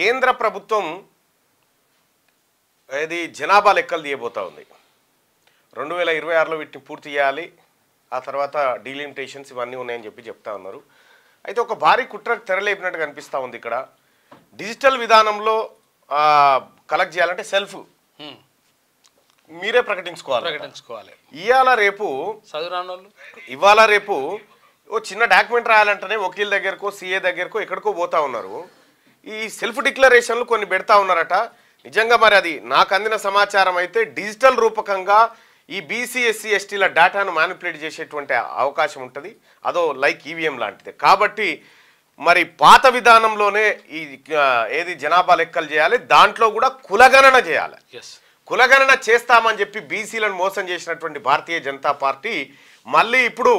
కేంద్ర ప్రభుత్వం ఇది జనాభా లెక్కలు తీయబోతా ఉంది రెండు వేల ఇరవై ఆరులో వీటిని పూర్తి చేయాలి ఆ తర్వాత డీలిమిటేషన్స్ ఇవన్నీ ఉన్నాయని చెప్పి చెప్తా ఉన్నారు అయితే ఒక భారీ కుట్రకు తెరలేపినట్టు కనిపిస్తూ ఉంది ఇక్కడ డిజిటల్ విధానంలో కలెక్ట్ చేయాలంటే సెల్ఫ్ మీరే ప్రకటించుకోవాలి ప్రకటించుకోవాలి ఇవాళ రేపు చదువురానోళ్ళు ఇవాళ రేపు ఓ చిన్న డాక్యుమెంట్ రాయాలంటేనే వకీల్ దగ్గరకో సీఏ దగ్గరకో ఎక్కడికో పోతా ఉన్నారు ఈ సెల్ఫ్ డిక్లరేషన్లు కొన్ని పెడతా ఉన్నారట నిజంగా మరి అది నాకు అందిన సమాచారం అయితే డిజిటల్ రూపకంగా ఈ బీసీఎస్సీ ఎస్టీల డేటాను మ్యానిపులేట్ చేసేటువంటి అవకాశం ఉంటుంది అదో లైక్ ఈవీఎం లాంటిది కాబట్టి మరి పాత విధానంలోనే ఈ ఏది జనాభా లెక్కలు చేయాలి దాంట్లో కూడా కులగణన చేయాలి కులగణన చేస్తామని చెప్పి బీసీలను మోసం చేసినటువంటి భారతీయ జనతా పార్టీ మళ్ళీ ఇప్పుడు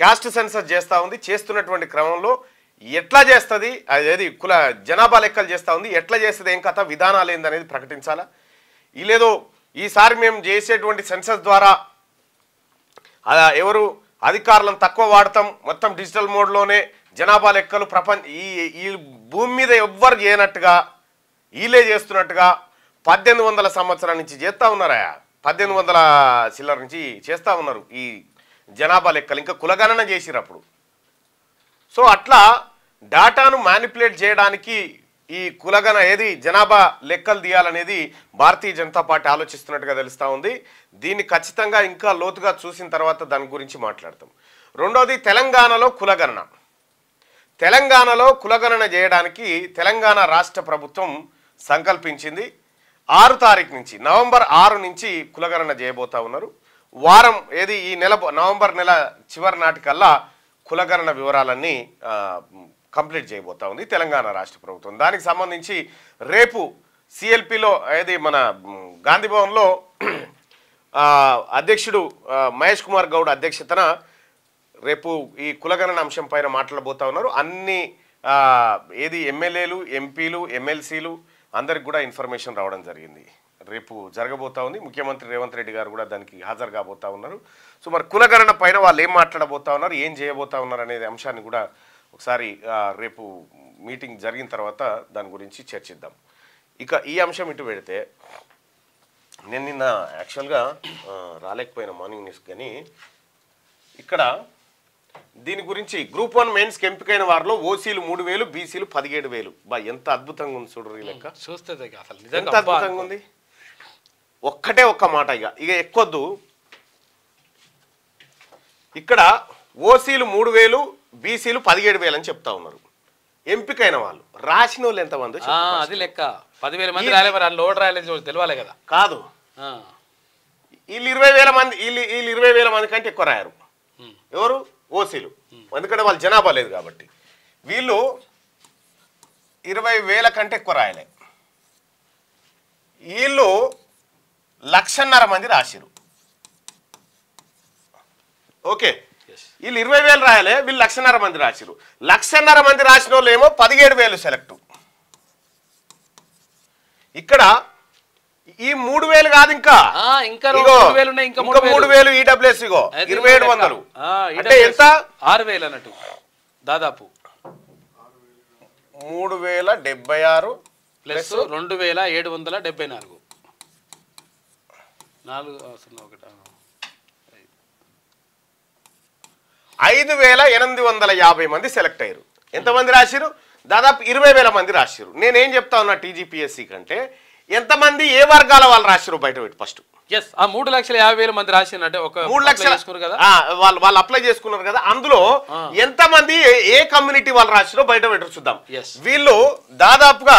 క్యాస్ట్ సెన్సస్ చేస్తూ ఉంది చేస్తున్నటువంటి క్రమంలో ఎట్లా చేస్తుంది అదేది కుల జనాభా లెక్కలు చేస్తూ ఉంది ఎట్లా చేస్తుంది ఏం కథ విధానాలు ఏందనేది ప్రకటించాలా లేదో ఈసారి మేము చేసేటువంటి సెన్సస్ ద్వారా ఎవరు అధికారులను తక్కువ వాడతాం మొత్తం డిజిటల్ మోడ్లోనే జనాభా లెక్కలు ప్రపంచ ఈ ఈ భూమి మీద ఎవ్వరు చేయనట్టుగా ఈలే చేస్తున్నట్టుగా పద్దెనిమిది వందల సంవత్సరాల నుంచి చేస్తూ ఉన్నారా పద్దెనిమిది వందల చిల్లర నుంచి చేస్తూ ఉన్నారు ఈ జనాభా లెక్కలు ఇంకా కులగణన చేసిరప్పుడు సో అట్లా డాటాను మ్యానిపులేట్ చేయడానికి ఈ కులగన ఏది జనాభా లెక్కలు తీయాలనేది భారతీయ జనతా పార్టీ ఆలోచిస్తున్నట్టుగా తెలుస్తూ ఉంది దీన్ని ఖచ్చితంగా ఇంకా లోతుగా చూసిన తర్వాత దాని గురించి మాట్లాడతాం రెండోది తెలంగాణలో కులగణన తెలంగాణలో కులగణన చేయడానికి తెలంగాణ రాష్ట్ర ప్రభుత్వం సంకల్పించింది ఆరు తారీఖు నుంచి నవంబర్ ఆరు నుంచి కులగణన చేయబోతా ఉన్నారు వారం ఏది ఈ నెల నవంబర్ నెల చివరి నాటికల్లా కులగణన వివరాలన్నీ కంప్లీట్ చేయబోతా ఉంది తెలంగాణ రాష్ట్ర ప్రభుత్వం దానికి సంబంధించి రేపు సిఎల్పిలో అది మన గాంధీభవన్లో అధ్యక్షుడు మహేష్ కుమార్ గౌడ్ అధ్యక్షతన రేపు ఈ కులగణన అంశం పైన మాట్లాడబోతా ఉన్నారు అన్ని ఏది ఎమ్మెల్యేలు ఎంపీలు ఎమ్మెల్సీలు అందరికి కూడా ఇన్ఫర్మేషన్ రావడం జరిగింది రేపు జరగబోతా ఉంది ముఖ్యమంత్రి రేవంత్ రెడ్డి గారు కూడా దానికి హాజరు కాబోతా ఉన్నారు సో మరి కులగణన పైన వాళ్ళు ఏం మాట్లాడబోతా ఉన్నారు ఏం చేయబోతా ఉన్నారు అనేది అంశాన్ని కూడా ఒకసారి రేపు మీటింగ్ జరిగిన తర్వాత దాని గురించి చర్చిద్దాం ఇక ఈ అంశం ఇటు పెడితే నేను నిన్న యాక్చువల్గా రాలేకపోయిన మార్నింగ్ న్యూస్ కానీ ఇక్కడ దీని గురించి గ్రూప్ వన్ మెయిన్స్కి ఎంపికైన వారిలో ఓసీలు మూడు వేలు బీసీలు పదిహేడు వేలు బా ఎంత అద్భుతంగా ఉంది చూడరు లెక్క చూస్తే అసలు ఎంత అద్భుతంగా ఉంది ఒక్కటే ఒక్క మాట ఇక ఇక ఎక్కువద్దు ఇక్కడ ఓసీలు మూడు వేలు బీసీలు పదిహేడు వేలు అని చెప్తా ఉన్నారు ఎంపికైన వాళ్ళు రాసిన వాళ్ళు ఎంతమంది అది లెక్క పదివేల మంది రాలే మరి లోడ్ రాలేదు తెలియాలి కదా కాదు వీళ్ళు ఇరవై వేల మంది వీళ్ళు వీళ్ళు ఇరవై వేల మంది కంటే ఎక్కువ రాయారు ఎవరు ఓసీలు ఎందుకంటే వాళ్ళు జనాభా లేదు కాబట్టి వీళ్ళు ఇరవై వేల కంటే ఎక్కువ రాయలే వీళ్ళు లక్షన్నర మంది రాసిరు ఓకే వీళ్ళు ఇరవై వేలు రాయాలి వీళ్ళు లక్షన్నర మంది రాసిరు లక్షన్నర మంది రాసిన వాళ్ళు ఏమో పదిహేడు వేలు సెలెక్ట్ ఇక్కడ ఈ మూడు వేలు కాదు ఇంకా ఇంకా మూడు వేలు ఈడబ్ల్యూఎస్ e ఇరవై ఏడు వందలు అంటే e ఎంత ఆరు వేలు అన్నట్టు దాదాపు మూడు వేల డెబ్బై ఆరు ప్లస్ రెండు వేల ఏడు వందల డెబ్బై నాలుగు నాలుగు ఒకటి ఐదు వేల ఎనిమిది వందల యాభై మంది సెలెక్ట్ అయ్యారు ఎంతమంది రాశారు దాదాపు ఇరవై వేల మంది రాశారు నేనేం చెప్తా ఉన్నా టీజీపీఎస్సీ కంటే ఎంతమంది ఏ వర్గాల వాళ్ళు రాశారు బయట పెట్టి ఫస్ట్ ఎస్ ఆ మూడు లక్షల యాభై వేల మంది రాసినట్టే ఒక మూడు లక్షలు కదా వాళ్ళు వాళ్ళు అప్లై చేసుకున్నారు కదా అందులో ఎంత మంది ఏ కమ్యూనిటీ వాళ్ళు రాసిరో బయట పెట్టరు చూద్దాం వీళ్ళు దాదాపుగా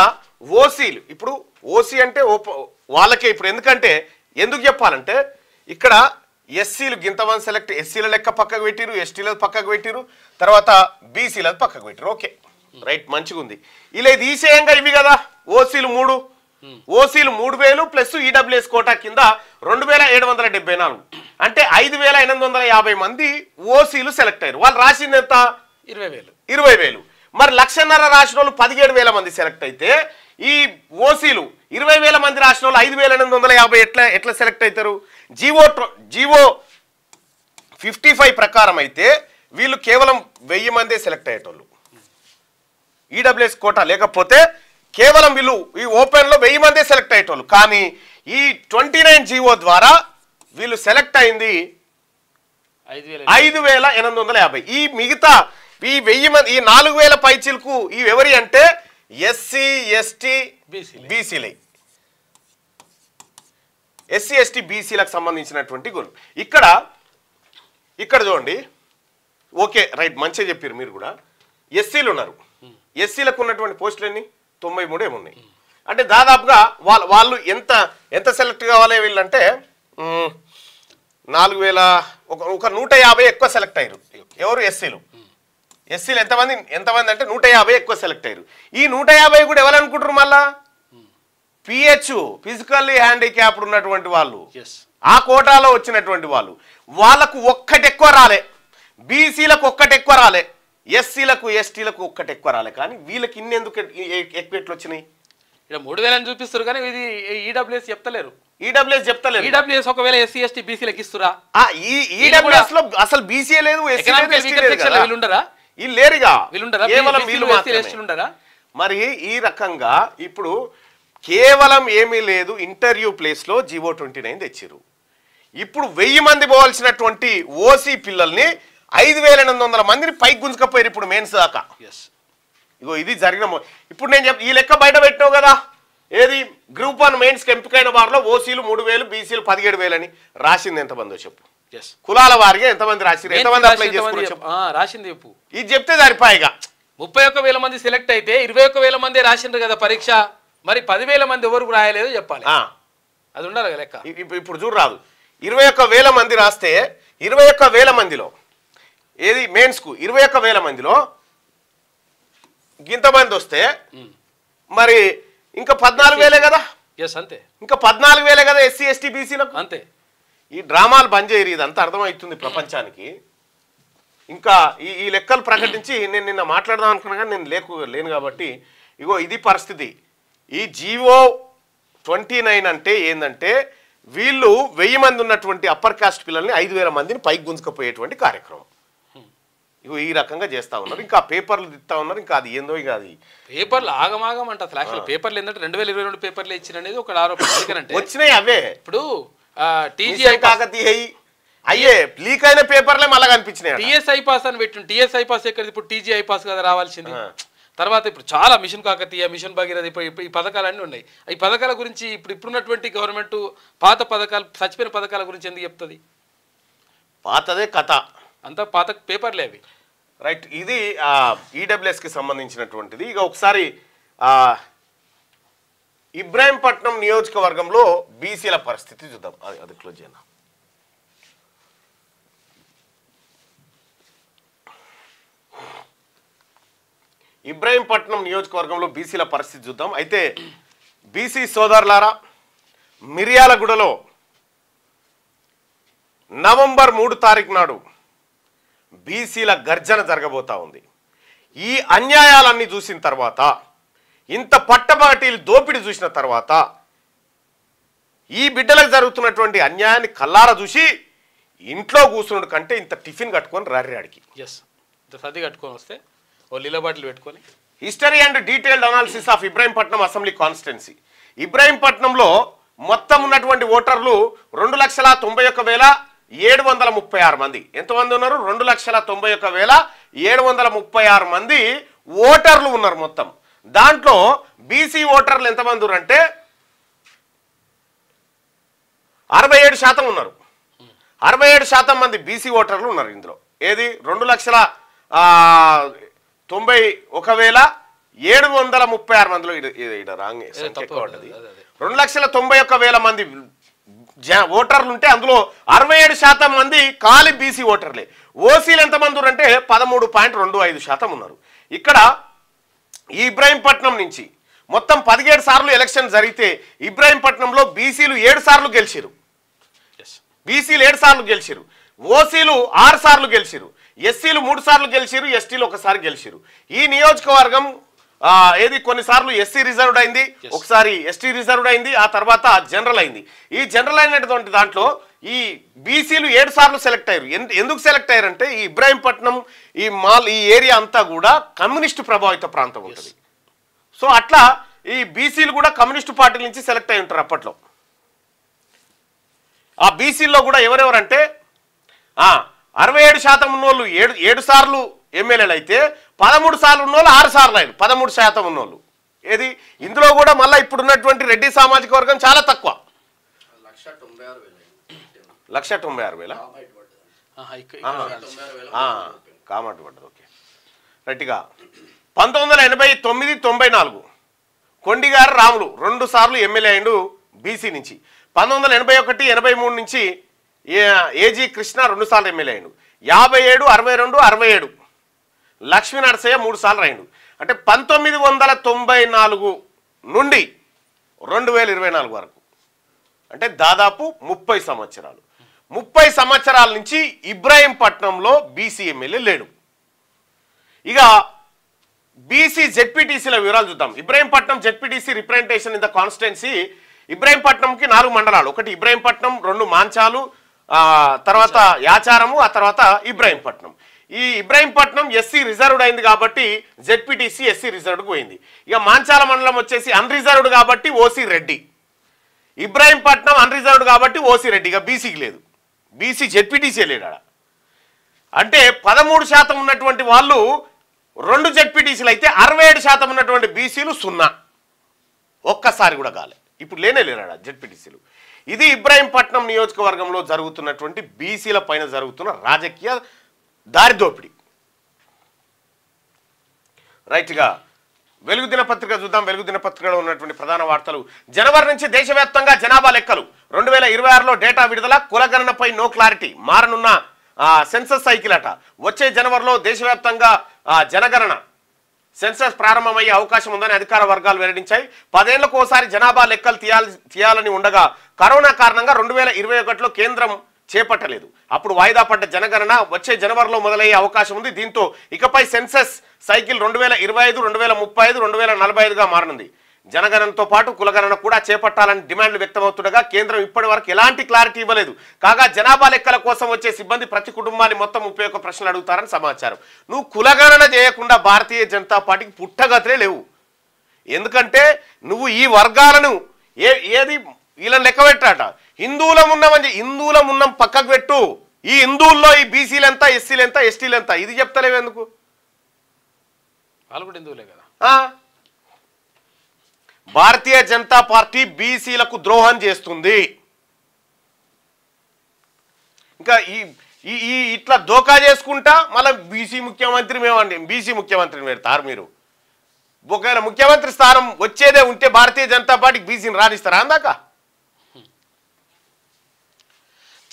ఓసీలు ఇప్పుడు ఓసీ అంటే వాళ్ళకే ఇప్పుడు ఎందుకంటే ఎందుకు చెప్పాలంటే ఇక్కడ ఎస్సీలు గింతవన్ సెలెక్ట్ ఎస్సీల లెక్క పక్కకు పెట్టిరు ఎస్టీల పక్కకు పెట్టిరు తర్వాత బీసీల పక్కకు పెట్టిరు ఓకే రైట్ మంచిగా ఉంది ఇలా తీసేయంగా ఇవి కదా ఓసీలు మూడు ఓసీలు మూడు వేలు ప్లస్ ఈడబ్ల్యూఎస్ కోటా కింద రెండు వేల ఏడు వందల డెబ్బై నాలుగు అంటే ఐదు వేల ఎనిమిది వందల యాభై మంది ఓసీలు సెలెక్ట్ అయ్యారు వాళ్ళు రాసింది ఎంత ఇరవై వేలు ఇరవై వేలు మరి లక్షన్నర రాసిన వాళ్ళు పదిహేడు వేల మంది సెలెక్ట్ అయితే ఈ ఓసీలు ఇరవై వేల మంది రాష్ట్రంలో వాళ్ళు ఐదు వేల ఎనిమిది వందల యాభై ఎట్లా ఎట్లా సెలెక్ట్ అవుతారు జీవో జివో ఫిఫ్టీ ఫైవ్ ప్రకారం అయితే వీళ్ళు కేవలం వెయ్యి మందే సెలెక్ట్ అయ్యేటోళ్ళు ఈడబ్ల్యూఎస్ కోటా లేకపోతే కేవలం వీళ్ళు ఈ ఓపెన్లో వెయ్యి మందే సెలెక్ట్ అయ్యేటోళ్ళు కానీ ఈ ట్వంటీ నైన్ జీవో ద్వారా వీళ్ళు సెలెక్ట్ అయింది ఐదు వేల ఎనిమిది వందల యాభై ఈ మిగతా ఈ వెయ్యి మంది ఈ నాలుగు వేల పైచీలకు ఇవి ఎవరి అంటే ఎస్సీ ఎస్టీ బీసీలే ఎస్సీ ఎస్టీ బీసీలకు సంబంధించినటువంటి గురు ఇక్కడ ఇక్కడ చూడండి ఓకే రైట్ మంచిగా చెప్పారు మీరు కూడా ఎస్సీలు ఉన్నారు ఎస్సీలకు ఉన్నటువంటి పోస్టులు ఎన్ని తొంభై మూడు ఏమున్నాయి అంటే దాదాపుగా వాళ్ళ వాళ్ళు ఎంత ఎంత సెలెక్ట్ కావాలి వీళ్ళంటే నాలుగు వేల ఒక ఒక నూట యాభై ఎక్కువ సెలెక్ట్ అయ్యారు ఎవరు ఎస్సీలు ఎస్సీలు ఎంతమంది ఎంతమంది అంటే నూట యాభై ఎక్కువ సెలెక్ట్ అయ్యారు ఈ నూట యాభై కూడా ఎవరు అనుకుంటారు మళ్ళా పిహెచ్ ఫిజికల్లీ హ్యాండిక్యాప్డ్ ఉన్నటువంటి వాళ్ళు ఆ కోటాలో వచ్చినటువంటి వాళ్ళు వాళ్ళకు ఒక్కటి ఎక్కువ రాలే బీసీలకు ఒక్కటి ఎక్కువ రాలే ఎస్సీలకు ఎస్టీలకు ఒక్కటి ఎక్కువ రాలే కానీ వీళ్ళకి ఎందుకు ఎక్కువ ఎట్లు వచ్చినాయి ఇక్కడ మూడు వేలని చూపిస్తారు కానీ ఇది ఈడబ్ల్యూఎస్ e చెప్తలేరు ఈడబ్ల్యూఎస్ e చెప్తలేరు ఈడబ్ల్యూఎస్ e ఒకవేళ ఎస్సీ ఎస్టీ బీసీలకు ఇస్తురా ఈడబ్ల్యూఎస్ లో అసలు బీసీ లేదు ఎస్సీ ఉండరా వీళ్ళు లేరుగా వీళ్ళు మరి ఈ రకంగా ఇప్పుడు కేవలం ఏమీ లేదు ఇంటర్వ్యూ ప్లేస్లో జివో ట్వంటీ నైన్ తెచ్చారు ఇప్పుడు వెయ్యి మంది పోవాల్సినటువంటి ఓసీ పిల్లల్ని ఐదు వేల ఎనిమిది వందల మందిని పైకి గుంజుకపోయారు ఇప్పుడు మెయిన్స్ దాకా ఇగో ఇది జరిగిన ఇప్పుడు నేను చెప్ ఈ లెక్క బయట పెట్టావు కదా ఏది గ్రూప్ వన్ మెయిన్స్కి ఎంపికైన వారిలో ఓసీలు మూడు వేలు బీసీలు పదిహేడు వేలు అని రాసింది ఎంతమందో చెప్పు కులాల వారిగా ఎంతమంది రాసింది ఎంతమంది అప్లై చేసుకోవచ్చు రాసింది చెప్పు ఇది చెప్తే సరిపాయిగా ముప్పై ఒక్క వేల మంది సెలెక్ట్ అయితే ఇరవై ఒక్క వేల మంది రాసిండ్రు కదా పరీక్ష మరి పదివేల మంది ఎవరు రాయలేదు చెప్పాలి అది ఉండాలి కదా లెక్క ఇప్పుడు చూడు రాదు ఇరవై ఒక్క వేల మంది రాస్తే ఇరవై ఒక్క వేల మందిలో ఏది మెయిన్స్కు ఇరవై ఒక్క వేల మందిలో ఇంతమంది వస్తే మరి ఇంకా పద్నాలుగు వేలే కదా ఎస్ అంతే ఇంకా పద్నాలుగు వేలే కదా ఎస్సీ ఎస్టీ బీసీలకు అంతే ఈ డ్రామాలు బంద్ చేయరు ఇదంతా అర్థమవుతుంది ప్రపంచానికి ఇంకా ఈ ఈ లెక్కలు ప్రకటించి నేను నిన్న మాట్లాడదాం అనుకున్నా కానీ నేను లేకు లేను కాబట్టి ఇగో ఇది పరిస్థితి ఈ జీవో ట్వంటీ నైన్ అంటే ఏంటంటే వీళ్ళు వెయ్యి మంది ఉన్నటువంటి అప్పర్ కాస్ట్ పిల్లల్ని ఐదు వేల మందిని పైకి గుంజుకపోయేటువంటి కార్యక్రమం ఇగో ఈ రకంగా చేస్తా ఉన్నారు ఇంకా పేపర్లు తిత్తా ఉన్నారు ఇంకా అది ఏందో ఇక అది పేపర్లు ఆగమాగం యాక్చువల్ పేపర్లు ఏంటంటే రెండు వేల ఇరవై రెండు పేపర్లు ఇచ్చిన అనేది ఒక ఆరోపణ వచ్చినాయి అవే ఇప్పుడు టీజీఐ కాకతీయ అయ్యే లీక్ అయిన పేపర్లే మళ్ళీ కనిపించినాయి టీఎస్ఐ పాస్ అని పెట్టిన టీఎస్ఐ పాస్ ఎక్కడ ఇప్పుడు టీజీఐ పాస్ కదా రావాల్సింది తర్వాత ఇప్పుడు చాలా మిషన్ కాకతీయ మిషన్ భగీరథ ఇప్పుడు ఈ పథకాలు అన్నీ ఉన్నాయి ఈ పథకాల గురించి ఇప్పుడు ఇప్పుడున్నటువంటి గవర్నమెంట్ పాత పథకాలు చచ్చిపోయిన పథకాల గురించి ఎందుకు చెప్తుంది పాతదే కథ అంతా పాత పేపర్లే అవి రైట్ ఇది ఈడబ్ల్యూఎస్కి e సంబంధించినటువంటిది ఇక ఒకసారి ఇబ్రాహీంపట్నం నియోజకవర్గంలో బీసీల పరిస్థితి చూద్దాం అది అది క్లోజ్ చేయనా ఇబ్రాహీంపట్నం నియోజకవర్గంలో బీసీల పరిస్థితి చూద్దాం అయితే బీసీ సోదరులారా మిర్యాలగూడలో నవంబర్ మూడు తారీఖు నాడు బీసీల గర్జన జరగబోతా ఉంది ఈ అన్యాయాలన్నీ చూసిన తర్వాత ఇంత పట్టబాటీలు దోపిడి చూసిన తర్వాత ఈ బిడ్డలకు జరుగుతున్నటువంటి అన్యాయాన్ని కల్లార చూసి ఇంట్లో కూర్చున్నాడు కంటే ఇంత టిఫిన్ కట్టుకొని రారిడికి ఎస్ ఇంత సర్ది కట్టుకొని వస్తే ఓ లీల బాటిల్ పెట్టుకొని history and detailed analysis of Ibrahimpatnam assembly constituency ఇబ్రాహీంపట్నంలో మొత్తం ఉన్నటువంటి ఓటర్లు రెండు లక్షల తొంభై ఒక వేల ఏడు వందల ముప్పై ఆరు మంది ఎంతమంది ఉన్నారు రెండు లక్షల తొంభై ఒక వేల ఏడు వందల ముప్పై ఆరు మంది ఓటర్లు ఉన్నారు మొత్తం దాంట్లో బీసీ ఓటర్లు ఎంతమంది అంటే అరవై ఏడు శాతం ఉన్నారు అరవై ఏడు శాతం మంది బీసీ ఓటర్లు ఉన్నారు ఇందులో ఏది రెండు లక్షల తొంభై ఒక వేల ఏడు వందల ముప్పై ఆరు మందిలో ఇక్కడ రాంగ్ రెండు లక్షల తొంభై ఒక్క వేల మంది ఓటర్లు ఉంటే అందులో అరవై ఏడు శాతం మంది ఖాళీ బీసీ ఓటర్లే ఓసీలు ఎంతమంది అంటే పదమూడు పాయింట్ రెండు ఐదు శాతం ఉన్నారు ఇక్కడ ఇబ్రాహీంపట్నం నుంచి మొత్తం పదిహేడు సార్లు ఎలక్షన్ జరిగితే ఇబ్రాహీంపట్నంలో బీసీలు ఏడు సార్లు గెలిచిరు బీసీలు ఏడు సార్లు గెలిచిరు ఓసీలు ఆరు సార్లు గెలిచిరు ఎస్సీలు మూడు సార్లు గెలిచిరు ఎస్టీలు ఒకసారి గెలిచిరు ఈ నియోజకవర్గం ఏది కొన్నిసార్లు ఎస్సీ రిజర్వ్డ్ అయింది ఒకసారి ఎస్టీ రిజర్వ్డ్ అయింది ఆ తర్వాత జనరల్ అయింది ఈ జనరల్ అయినటువంటి దాంట్లో ఈ బీసీలు ఏడు సార్లు సెలెక్ట్ అయ్యారు ఎందుకు సెలెక్ట్ అయ్యారంటే ఈ ఇబ్రాహీంపట్నం ఈ మాల్ ఈ ఏరియా అంతా కూడా కమ్యూనిస్టు ప్రభావిత ప్రాంతం ఉంటుంది సో అట్లా ఈ బీసీలు కూడా కమ్యూనిస్టు పార్టీ నుంచి సెలెక్ట్ అయి ఉంటారు అప్పట్లో ఆ బీసీల్లో కూడా ఎవరెవరంటే అరవై ఏడు శాతం ఉన్నోళ్ళు ఏడు ఏడు సార్లు ఎమ్మెల్యేలు అయితే పదమూడు సార్లు ఉన్నోళ్ళు ఆరు సార్లు అయ్యారు పదమూడు శాతం ఉన్నోళ్ళు ఏది ఇందులో కూడా మళ్ళీ ఇప్పుడున్నటువంటి రెడ్డి సామాజిక వర్గం చాలా తక్కువ లక్ష తొంభై ఆరు వేల కామట్ పడ్డది ఓకే రైట్గా పంతొమ్మిది వందల ఎనభై తొమ్మిది తొంభై నాలుగు కొండిగారు రాములు రెండు సార్లు ఎమ్మెల్యే అయిండు బీసీ నుంచి పంతొమ్మిది వందల ఎనభై ఒకటి ఎనభై మూడు నుంచి ఏజీ కృష్ణ రెండు సార్లు ఎమ్మెల్యే అయిండు యాభై ఏడు అరవై రెండు అరవై ఏడు లక్ష్మీ నరసయ్య మూడు సార్లు అయిండు అంటే పంతొమ్మిది వందల తొంభై నాలుగు నుండి రెండు వేల ఇరవై నాలుగు వరకు అంటే దాదాపు ముప్పై సంవత్సరాలు ముప్పై సంవత్సరాల నుంచి ఇబ్రాహీంపట్నంలో బీసీ ఎమ్మెల్యే లేడు ఇక బీసీ జెడ్పీటీసీల వివరాలు చూద్దాం Ibrahimpatnam ZPTC representation in the constituency ఇబ్రాహీంపట్నంకి నాలుగు మండలాలు ఒకటి ఇబ్రాహీంపట్నం రెండు మాంచాలు తర్వాత యాచారము ఆ తర్వాత ఇబ్రాహీంపట్నం ఈ ఇబ్రాహీంపట్నం ఎస్సీ రిజర్వ్డ్ అయింది కాబట్టి జెడ్పీటీసీ ఎస్సీ రిజర్వ్డ్కి పోయింది ఇక మాంచాల మండలం వచ్చేసి అన్రిజర్వ్డ్ కాబట్టి ఓసీ రెడ్డి ఇబ్రాహీంపట్నం అన్రిజర్వ్డ్ కాబట్టి ఓసీ రెడ్డి ఇక బీసీకి లేదు బీసీ జెడ్పీటీసీ లేడా అంటే పదమూడు శాతం ఉన్నటువంటి వాళ్ళు రెండు జెడ్పీటీసీలు అయితే అరవై ఏడు శాతం ఉన్నటువంటి బీసీలు సున్నా ఒక్కసారి కూడా కాలే ఇప్పుడు లేనే లేరాడా జెడ్పీటీసీలు ఇది ఇబ్రాహీంపట్నం నియోజకవర్గంలో జరుగుతున్నటువంటి బీసీల పైన జరుగుతున్న రాజకీయ దారిదోపిడి రైట్గా వెలుగు దినపత్రిక చూద్దాం వెలుగు దినపత్రికలో ఉన్నటువంటి ప్రధాన వార్తలు జనవరి నుంచి దేశవ్యాప్తంగా జనాభా లెక్కలు రెండు వేల ఇరవై ఆరులో డేటా విడుదల కులగణనపై నో క్లారిటీ మారనున్న సెన్సస్ సైకిల్ అట వచ్చే జనవరిలో దేశవ్యాప్తంగా జనగణన సెన్సస్ ప్రారంభమయ్యే అవకాశం ఉందని అధికార వర్గాలు వెల్లడించాయి పదేళ్లకు ఒకసారి జనాభా లెక్కలు తీయాలి తీయాలని ఉండగా కరోనా కారణంగా రెండు వేల ఇరవై ఒకటిలో కేంద్రం చేపట్టలేదు అప్పుడు వాయిదా పడ్డ జనగణన వచ్చే జనవరిలో మొదలయ్యే అవకాశం ఉంది దీంతో ఇకపై సెన్సెస్ సైకిల్ రెండు వేల ఇరవై ఐదు రెండు వేల ముప్పై ఐదు రెండు వేల నలభై ఐదుగా మారనుంది జనగణనతో పాటు కులగణన కూడా చేపట్టాలని డిమాండ్లు వ్యక్తమవుతుండగా కేంద్రం ఇప్పటి వరకు ఎలాంటి క్లారిటీ ఇవ్వలేదు కాగా జనాభా లెక్కల కోసం వచ్చే సిబ్బంది ప్రతి కుటుంబాన్ని మొత్తం ముప్పై ఒక్క ప్రశ్నలు అడుగుతారని సమాచారం నువ్వు కులగణన చేయకుండా భారతీయ జనతా పార్టీకి పుట్టగతులే లేవు ఎందుకంటే నువ్వు ఈ వర్గాలను ఏ ఏది వీళ్ళని లెక్క పెట్టాట హిందువుల ఉన్నామని హిందువుల ఉన్నాం పక్కకు పెట్టు ఈ హిందువుల్లో ఈ బీసీలు ఎంత ఎస్సీలు ఎంత ఎస్టీలు ఎంత ఇది చెప్తలేవు ఎందుకు వాళ్ళు కూడా హిందువులే కదా భారతీయ జనతా పార్టీ బీసీలకు ద్రోహం చేస్తుంది ఇంకా ఈ ఈ ఇట్లా దోకా చేసుకుంటా మళ్ళీ బీసీ ముఖ్యమంత్రి మేమండి బీసీ ముఖ్యమంత్రిని పెడతారు మీరు ఒకవేళ ముఖ్యమంత్రి స్థానం వచ్చేదే ఉంటే భారతీయ జనతా పార్టీకి బీసీని రాణిస్తారా అందాక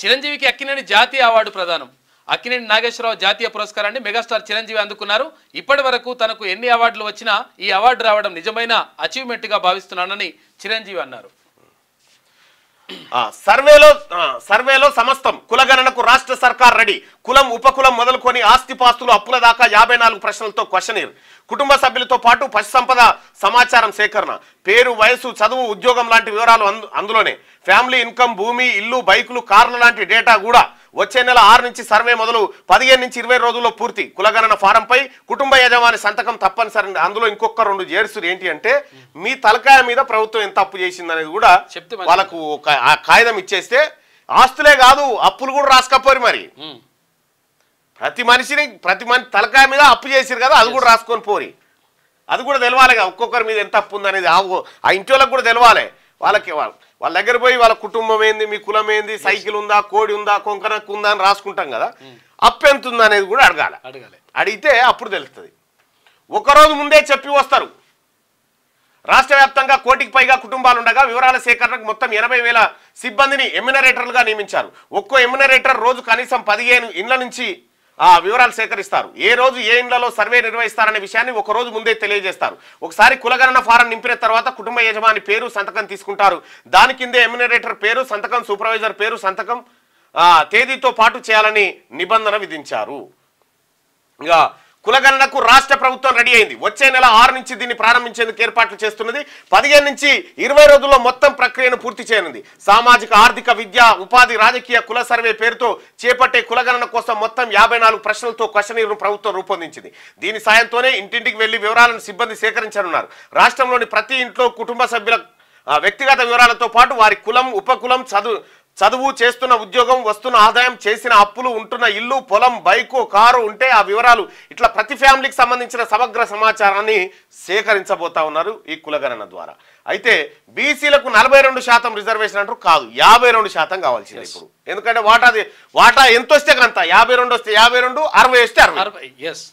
చిరంజీవికి అక్కినేని జాతీయ అవార్డు ప్రదానం అక్కినేని నాగేశ్వరరావు జాతీయ పురస్కారాన్ని మెగాస్టార్ చిరంజీవి అందుకున్నారు ఇప్పటి వరకు తనకు ఎన్ని అవార్డులు వచ్చినా ఈ అవార్డు రావడం నిజమైన అచీవ్మెంట్గా భావిస్తున్నానని చిరంజీవి అన్నారు సర్వేలో సర్వేలో సమస్తం కులగణనకు రాష్ట్ర సర్కార్ రెడీ కులం ఉపకులం మొదలుకొని ఆస్తి పాస్తులు అప్పుల దాకా యాభై నాలుగు ప్రశ్నలతో క్వశ్చనీర్ కుటుంబ సభ్యులతో పాటు పశు సంపద సమాచారం సేకరణ పేరు వయసు చదువు ఉద్యోగం లాంటి వివరాలు అందులోనే ఫ్యామిలీ ఇన్కమ్ భూమి ఇల్లు బైకులు కార్లు లాంటి డేటా కూడా వచ్చే నెల ఆరు నుంచి సర్వే మొదలు పదిహేను నుంచి ఇరవై రోజుల్లో పూర్తి కులగణన ఫారంపై కుటుంబ యజమాని సంతకం తప్పనిసరి అందులో ఇంకొక రెండు జేర్సులు ఏంటి అంటే మీ తలకాయ మీద ప్రభుత్వం ఎంత అప్పు చేసింది అనేది కూడా వాళ్ళకు కాగితం ఇచ్చేస్తే ఆస్తులే కాదు అప్పులు కూడా రాసుకపోరు మరి ప్రతి మనిషిని ప్రతి మనిషి తలకాయ మీద అప్పు చేసిరు కదా అది కూడా రాసుకొని పోరి అది కూడా తెలవాలి కదా ఒక్కొక్కరి మీద ఎంత అప్పు ఉందనేది ఆ ఇంటి వాళ్ళకి కూడా తెలవాలి వాళ్ళకి వాళ్ళు వాళ్ళ దగ్గర పోయి వాళ్ళ కుటుంబం ఏంది మీ కులం ఏంది సైకిల్ ఉందా కోడి ఉందా కొంకనక్కు ఉందా అని రాసుకుంటాం కదా అప్పు ఎంత ఉందా అనేది కూడా అడగాలి అడిగితే అప్పుడు తెలుస్తుంది ఒకరోజు ముందే చెప్పి వస్తారు రాష్ట్ర వ్యాప్తంగా కోటికి పైగా కుటుంబాలు ఉండగా వివరాల సేకరణకు మొత్తం ఎనభై వేల సిబ్బందిని ఎమ్యునరేటర్లుగా నియమించారు ఒక్కో ఎమ్యునరేటర్ రోజు కనీసం పదిహేను ఇండ్ల నుంచి ఆ వివరాలు సేకరిస్తారు ఏ రోజు ఏ ఇండ్లలో సర్వే నిర్వహిస్తారనే విషయాన్ని ఒక రోజు ముందే తెలియజేస్తారు ఒకసారి కులగణన ఫారం నింపిన తర్వాత కుటుంబ యజమాని పేరు సంతకం తీసుకుంటారు దాని కిందే ఎమ్యునరేటర్ పేరు సంతకం సూపర్వైజర్ పేరు సంతకం తేదీతో పాటు చేయాలని నిబంధన విధించారు ఇక కులగణనకు రాష్ట్ర ప్రభుత్వం రెడీ అయింది వచ్చే నెల ఆరు నుంచి దీన్ని ప్రారంభించేందుకు ఏర్పాట్లు చేస్తున్నది పదిహేను నుంచి ఇరవై రోజుల్లో మొత్తం ప్రక్రియను పూర్తి చేయనుంది సామాజిక ఆర్థిక విద్య ఉపాధి రాజకీయ కుల సర్వే పేరుతో చేపట్టే కులగణన కోసం మొత్తం యాభై ప్రశ్నలతో క్వశ్చనీర్ను ప్రభుత్వం రూపొందించింది దీని సాయంతోనే ఇంటింటికి వెళ్లి వివరాలను సిబ్బంది సేకరించనున్నారు రాష్ట్రంలోని ప్రతి ఇంట్లో కుటుంబ సభ్యుల వ్యక్తిగత వివరాలతో పాటు వారి కులం ఉపకులం చదువు చదువు చేస్తున్న ఉద్యోగం వస్తున్న ఆదాయం చేసిన అప్పులు ఉంటున్న ఇల్లు పొలం బైకు కారు ఉంటే ఆ వివరాలు ఇట్లా ప్రతి ఫ్యామిలీకి సంబంధించిన సమగ్ర సమాచారాన్ని సేకరించబోతా ఉన్నారు ఈ కులగణన ద్వారా అయితే బీసీలకు నలభై రెండు శాతం రిజర్వేషన్ అంటారు కాదు యాభై రెండు శాతం కావాల్సింది ఇప్పుడు ఎందుకంటే వాటా వాటా ఎంత వస్తే కనుక యాభై రెండు వస్తే యాభై రెండు అరవై వస్తే అరవై ఎస్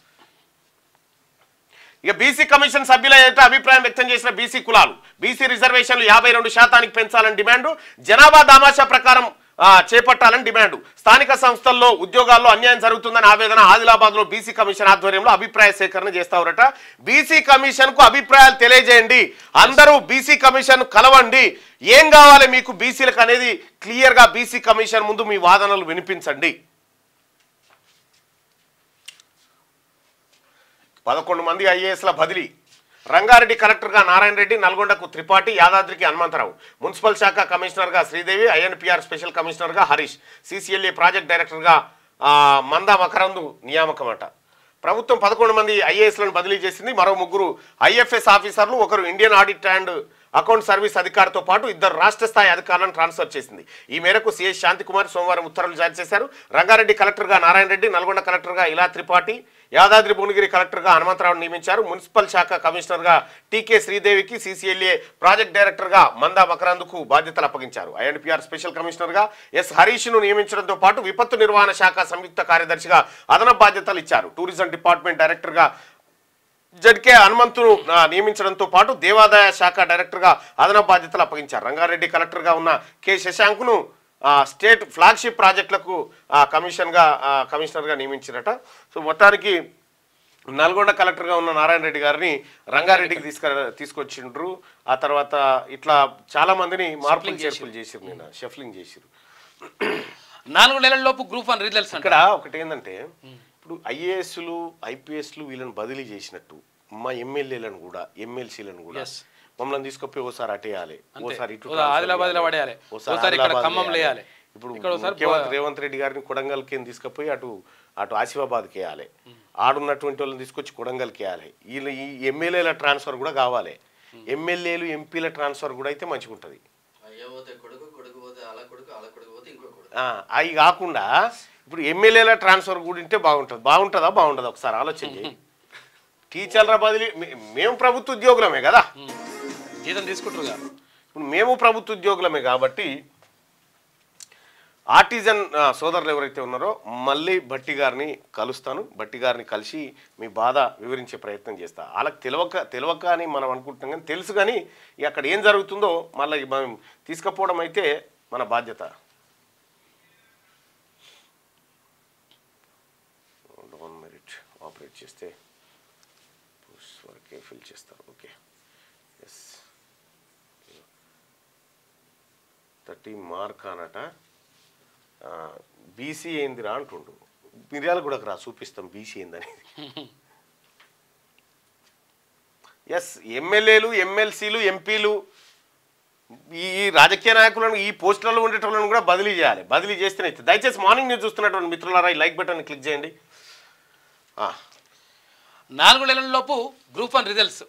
ఇక బీసీ కమిషన్ సభ్యుల అభిప్రాయం వ్యక్తం చేసిన బీసీ కులాలు బీసీ రిజర్వేషన్లు యాభై రెండు శాతానికి పెంచాలని డిమాండు జనాభా దామాషా ప్రకారం చేపట్టాలని డిమాండ్ స్థానిక సంస్థల్లో ఉద్యోగాల్లో అన్యాయం జరుగుతుందని ఆవేదన ఆదిలాబాద్ లో బీసీ కమిషన్ ఆధ్వర్యంలో అభిప్రాయ సేకరణ చేస్తారట బీసీ కమిషన్ కు అభిప్రాయాలు తెలియజేయండి అందరూ బీసీ కమిషన్ కలవండి ఏం కావాలి మీకు బీసీలకు అనేది క్లియర్ గా బీసీ కమిషన్ ముందు మీ వాదనలు వినిపించండి పదకొండు మంది ఐఏఎస్ల బదిలీ రంగారెడ్డి కలెక్టర్గా నారాయణ రెడ్డి నల్గొండకు త్రిపాఠి యాదాద్రికి హనుమంతరావు మున్సిపల్ శాఖ కమిషనర్గా శ్రీదేవి ఐఎన్పిఆర్ స్పెషల్ కమిషనర్గా హరీష్ సిసిఎల్ఏ ప్రాజెక్ట్ డైరెక్టర్గా మందా మకరందు నియామకం అంట ప్రభుత్వం పదకొండు మంది ఐఏఎస్లను బదిలీ చేసింది మరో ముగ్గురు ఐఎఫ్ఎస్ ఆఫీసర్లు ఒకరు Indian audit and account service అధికారితో పాటు ఇద్దరు రాష్ట్ర స్థాయి అధికారులను ట్రాన్స్ఫర్ చేసింది ఈ మేరకు సీఎస్ శాంతికుమార్ సోమవారం ఉత్తర్వులు జారీ చేశారు రంగారెడ్డి కలెక్టర్గా నారాయణ రెడ్డి నల్గొండ కలెక్టర్గా ఇలా త్రిపాఠి యాదాద్రి భువనగిరి కలెక్టర్గా హనుమంతరావును నియమించారు మున్సిపల్ శాఖ కమిషనర్గా టీకే శ్రీదేవికి సీసీఎల్ఏ ప్రాజెక్ట్ డైరెక్టర్గా మందా మకరందుకు బాధ్యతలు అప్పగించారు ఐఎన్పిఆర్ స్పెషల్ కమిషనర్గా ఎస్ హరీష్ను నియమించడంతో పాటు విపత్తు నిర్వహణ శాఖ సంయుక్త కార్యదర్శిగా అదనపు బాధ్యతలు ఇచ్చారు టూరిజం డిపార్ట్మెంట్ డైరెక్టర్గా జడ్కే హనుమంతును నియమించడంతో పాటు దేవాదాయ శాఖ డైరెక్టర్గా అదనపు బాధ్యతలు అప్పగించారు రంగారెడ్డి కలెక్టర్గా ఉన్న కె శశాంక్ను స్టేట్ ఫ్లాగ్షిప్ ప్రాజెక్టులకు కమిషన్గా కమిషనర్గా నియమించినట సో మొత్తానికి నల్గొండ కలెక్టర్గా ఉన్న నారాయణ రెడ్డి గారిని రంగారెడ్డికి తీసుక తీసుకొచ్చిండ్రు ఆ తర్వాత ఇట్లా చాలామందిని మార్పులు చేర్పులు చేసిరు నేను షఫ్లింగ్ hmm. చేసిరు నాలుగు నెలల్లోపు గ్రూప్ వన్ రిజల్ట్స్ ఇక్కడ ఒకటి ఏంటంటే hmm. ఇప్పుడు ఐఏఎస్లు ఐపీఎస్లు వీళ్ళని బదిలీ చేసినట్టు మా ఎమ్మెల్యేలను కూడా ఎమ్మెల్సీలను కూడా మమ్మల్ని ఒకసారి ఓసారి అటేయాలి ఓసారి ఇటు ఆదిలాబాద్ లో పడేయాలి ఓసారి ఖమ్మం లేయాలి ఇప్పుడు ముఖ్యమంత్రి రేవంత్ రెడ్డి గారిని కొడంగల్కి తీసుకుపోయి అటు అటు ఆసిఫాబాద్కి వేయాలి ఆడున్నటువంటి వాళ్ళని తీసుకొచ్చి కొడంగల్కి వేయాలి వీళ్ళు ఈ ఎమ్మెల్యేల ట్రాన్స్ఫర్ కూడా కావాలి ఎమ్మెల్యేలు ఎంపీల ట్రాన్స్ఫర్ కూడా అయితే మంచిగా అవి కాకుండా ఇప్పుడు ఎమ్మెల్యేల ట్రాన్స్ఫర్ కూడా ఉంటే బాగుంటుంది బాగుంటుందా బాగుంటుందా ఒకసారి ఆలోచించి టీచర్ల బదిలీ మేము ప్రభుత్వ ఉద్యోగులమే కదా జీతం తీసుకుంటారుగా ఇప్పుడు మేము ప్రభుత్వ ఉద్యోగులమే కాబట్టి ఆర్టిజన్ సోదరులు ఎవరైతే ఉన్నారో మళ్ళీ భట్టి గారిని కలుస్తాను భట్టి గారిని కలిసి మీ బాధ వివరించే ప్రయత్నం చేస్తా వాళ్ళకి తెలియక తెలియక అని మనం అనుకుంటున్నాం కానీ తెలుసు కానీ అక్కడ ఏం జరుగుతుందో మళ్ళీ మనం తీసుకపోవడం అయితే మన బాధ్యత వన్ ఆపరేట్ చేస్తే ఫిల్ చేస్తాం థర్టీ మార్క్ అనట బీసీ ఏందిరా అంటుండు మిర్యాల కూడా రా చూపిస్తాం బీసీ అనేది ఎస్ ఎమ్మెల్యేలు ఎమ్మెల్సీలు ఎంపీలు ఈ రాజకీయ నాయకులను ఈ పోస్టులలో ఉండేటోళ్ళను కూడా బదిలీ చేయాలి బదిలీ చేస్తేనే దయచేసి మార్నింగ్ న్యూస్ చూస్తున్నటువంటి మిత్రులారా ఈ లైక్ బటన్ క్లిక్ చేయండి నాలుగు నెలల లోపు group one results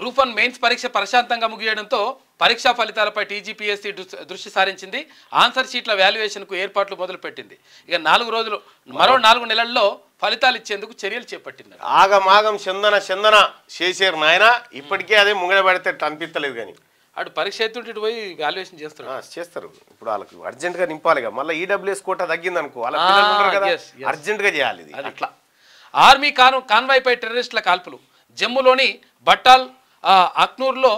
group one mains పరీక్ష ప్రశాంతంగా ముగియడంతో పరీక్షా ఫలితాలపై టీజీపీఎస్సీ దృష్టి సారించింది ఆన్సర్ షీట్ల వాల్యుయేషన్కు ఏర్పాట్లు మొదలుపెట్టింది ఇక నాలుగు రోజులు మరో నాలుగు నెలల్లో ఫలితాలు ఇచ్చేందుకు చర్యలు చేపట్టింది ఆగమాగం చందన చందన చేసారు నాయన ఇప్పటికే అదే ముంగడ పెడితే అనిపించలేదు కానీ అటు పరీక్ష ఎత్తుంటే పోయి వాల్యుయేషన్ చేస్తారు చేస్తారు ఇప్పుడు వాళ్ళకి అర్జెంట్గా నింపాలిగా మళ్ళీ ఈడబ్ల్యూఎస్ కోట తగ్గింది అనుకో అర్జెంట్గా చేయాలి ఇది అట్లా ఆర్మీ కాను కాన్వాయ్పై టెర్రరిస్టుల కాల్పులు జమ్మూలోని బట్టాల్ అక్నూర్లో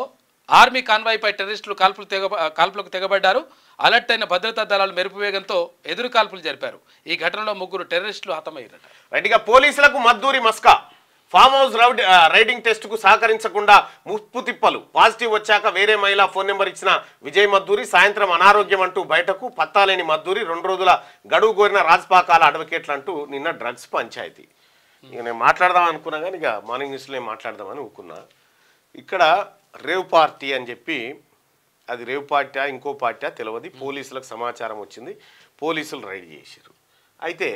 ఆర్మీ కాన్వాయ్పై టెర్రరిస్టులు కాల్పులు తెగ కాల్పులకు తెగబడ్డారు అలర్ట్ అయిన భద్రతా దళాలు వేగంతో ఎదురు కాల్పులు జరిపారు ఈ ఘటనలో ముగ్గురు టెర్రరిస్టులు హతమయ్యారట రైట్గా పోలీసులకు మద్దూరి మస్కా ఫామ్ హౌస్ రౌడ్ రైడింగ్ టెస్టుకు సహకరించకుండా ముప్పు తిప్పలు పాజిటివ్ వచ్చాక వేరే మహిళ ఫోన్ నెంబర్ ఇచ్చిన విజయ్ మద్దూరి సాయంత్రం అనారోగ్యం అంటూ బయటకు పత్తాలేని మద్దూరి రెండు రోజుల గడువు కోరిన రాజపాకాల అడ్వకేట్లు అంటూ నిన్న డ్రగ్స్ పంచాయతీ ఇక నేను మాట్లాడదాం అనుకున్నా కానీ ఇక మార్నింగ్ న్యూస్లో మాట్లాడదామని ఊకున్నా ఇక్కడ రేవ్ పార్టీ అని చెప్పి అది రేవ్ పార్టీ ఇంకో పార్టీ తెలియదు పోలీసులకు సమాచారం వచ్చింది పోలీసులు రైడ్ చేశారు అయితే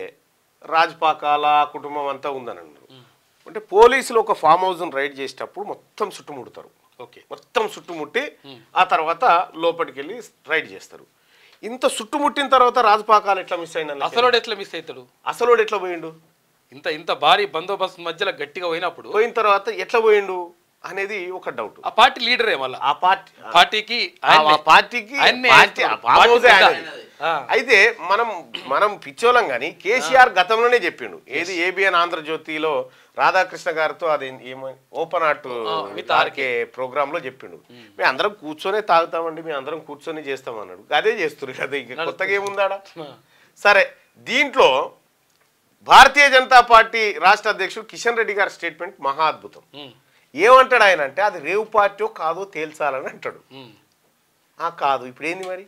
రాజపాకాల కుటుంబం అంతా ఉందని అన్నారు అంటే పోలీసులు ఒక ఫామ్ హౌస్ను రైడ్ చేసేటప్పుడు మొత్తం చుట్టుముడతారు ఓకే మొత్తం చుట్టుముట్టి ఆ తర్వాత లోపలికి వెళ్ళి రైడ్ చేస్తారు ఇంత చుట్టుముట్టిన తర్వాత రాజపాకాలు ఎట్లా మిస్ అయిన అసలోడు ఎట్లా మిస్ అవుతాడు అసలోడు ఎట్లా పోయిండు ఇంత ఇంత భారీ బందోబస్తు మధ్యలో గట్టిగా పోయినప్పుడు పోయిన తర్వాత ఎట్లా పోయిండు అనేది ఒక డౌట్ ఆ పార్టీ లీడరే మళ్ళీ పార్టీకి పార్టీకి అయితే మనం మనం పిచ్చోలం కానీ కేసీఆర్ గతంలోనే చెప్పిండు ఏది ఏబిఎన్ ఆంధ్రజ్యోతిలో రాధాకృష్ణ గారితో అది ఏమో ఓపెన్ ఆర్ట్ ఆర్కే ప్రోగ్రామ్ లో చెప్పిండు hmm. మేము అందరం కూర్చొనే తాగుతామండి మేము అందరం కూర్చొని చేస్తాం అన్నాడు అదే చేస్తున్నారు కదా ఇంకా కొత్తగా ఏముందాడా సరే దీంట్లో భారతీయ జనతా పార్టీ రాష్ట్ర అధ్యక్షుడు కిషన్ రెడ్డి గారి స్టేట్మెంట్ మహా అద్భుతం hmm. ఏమంటాడు ఆయన అంటే అది రేవు పార్టీ కాదో తేల్చాలని అంటాడు కాదు ఇప్పుడు ఏంది మరి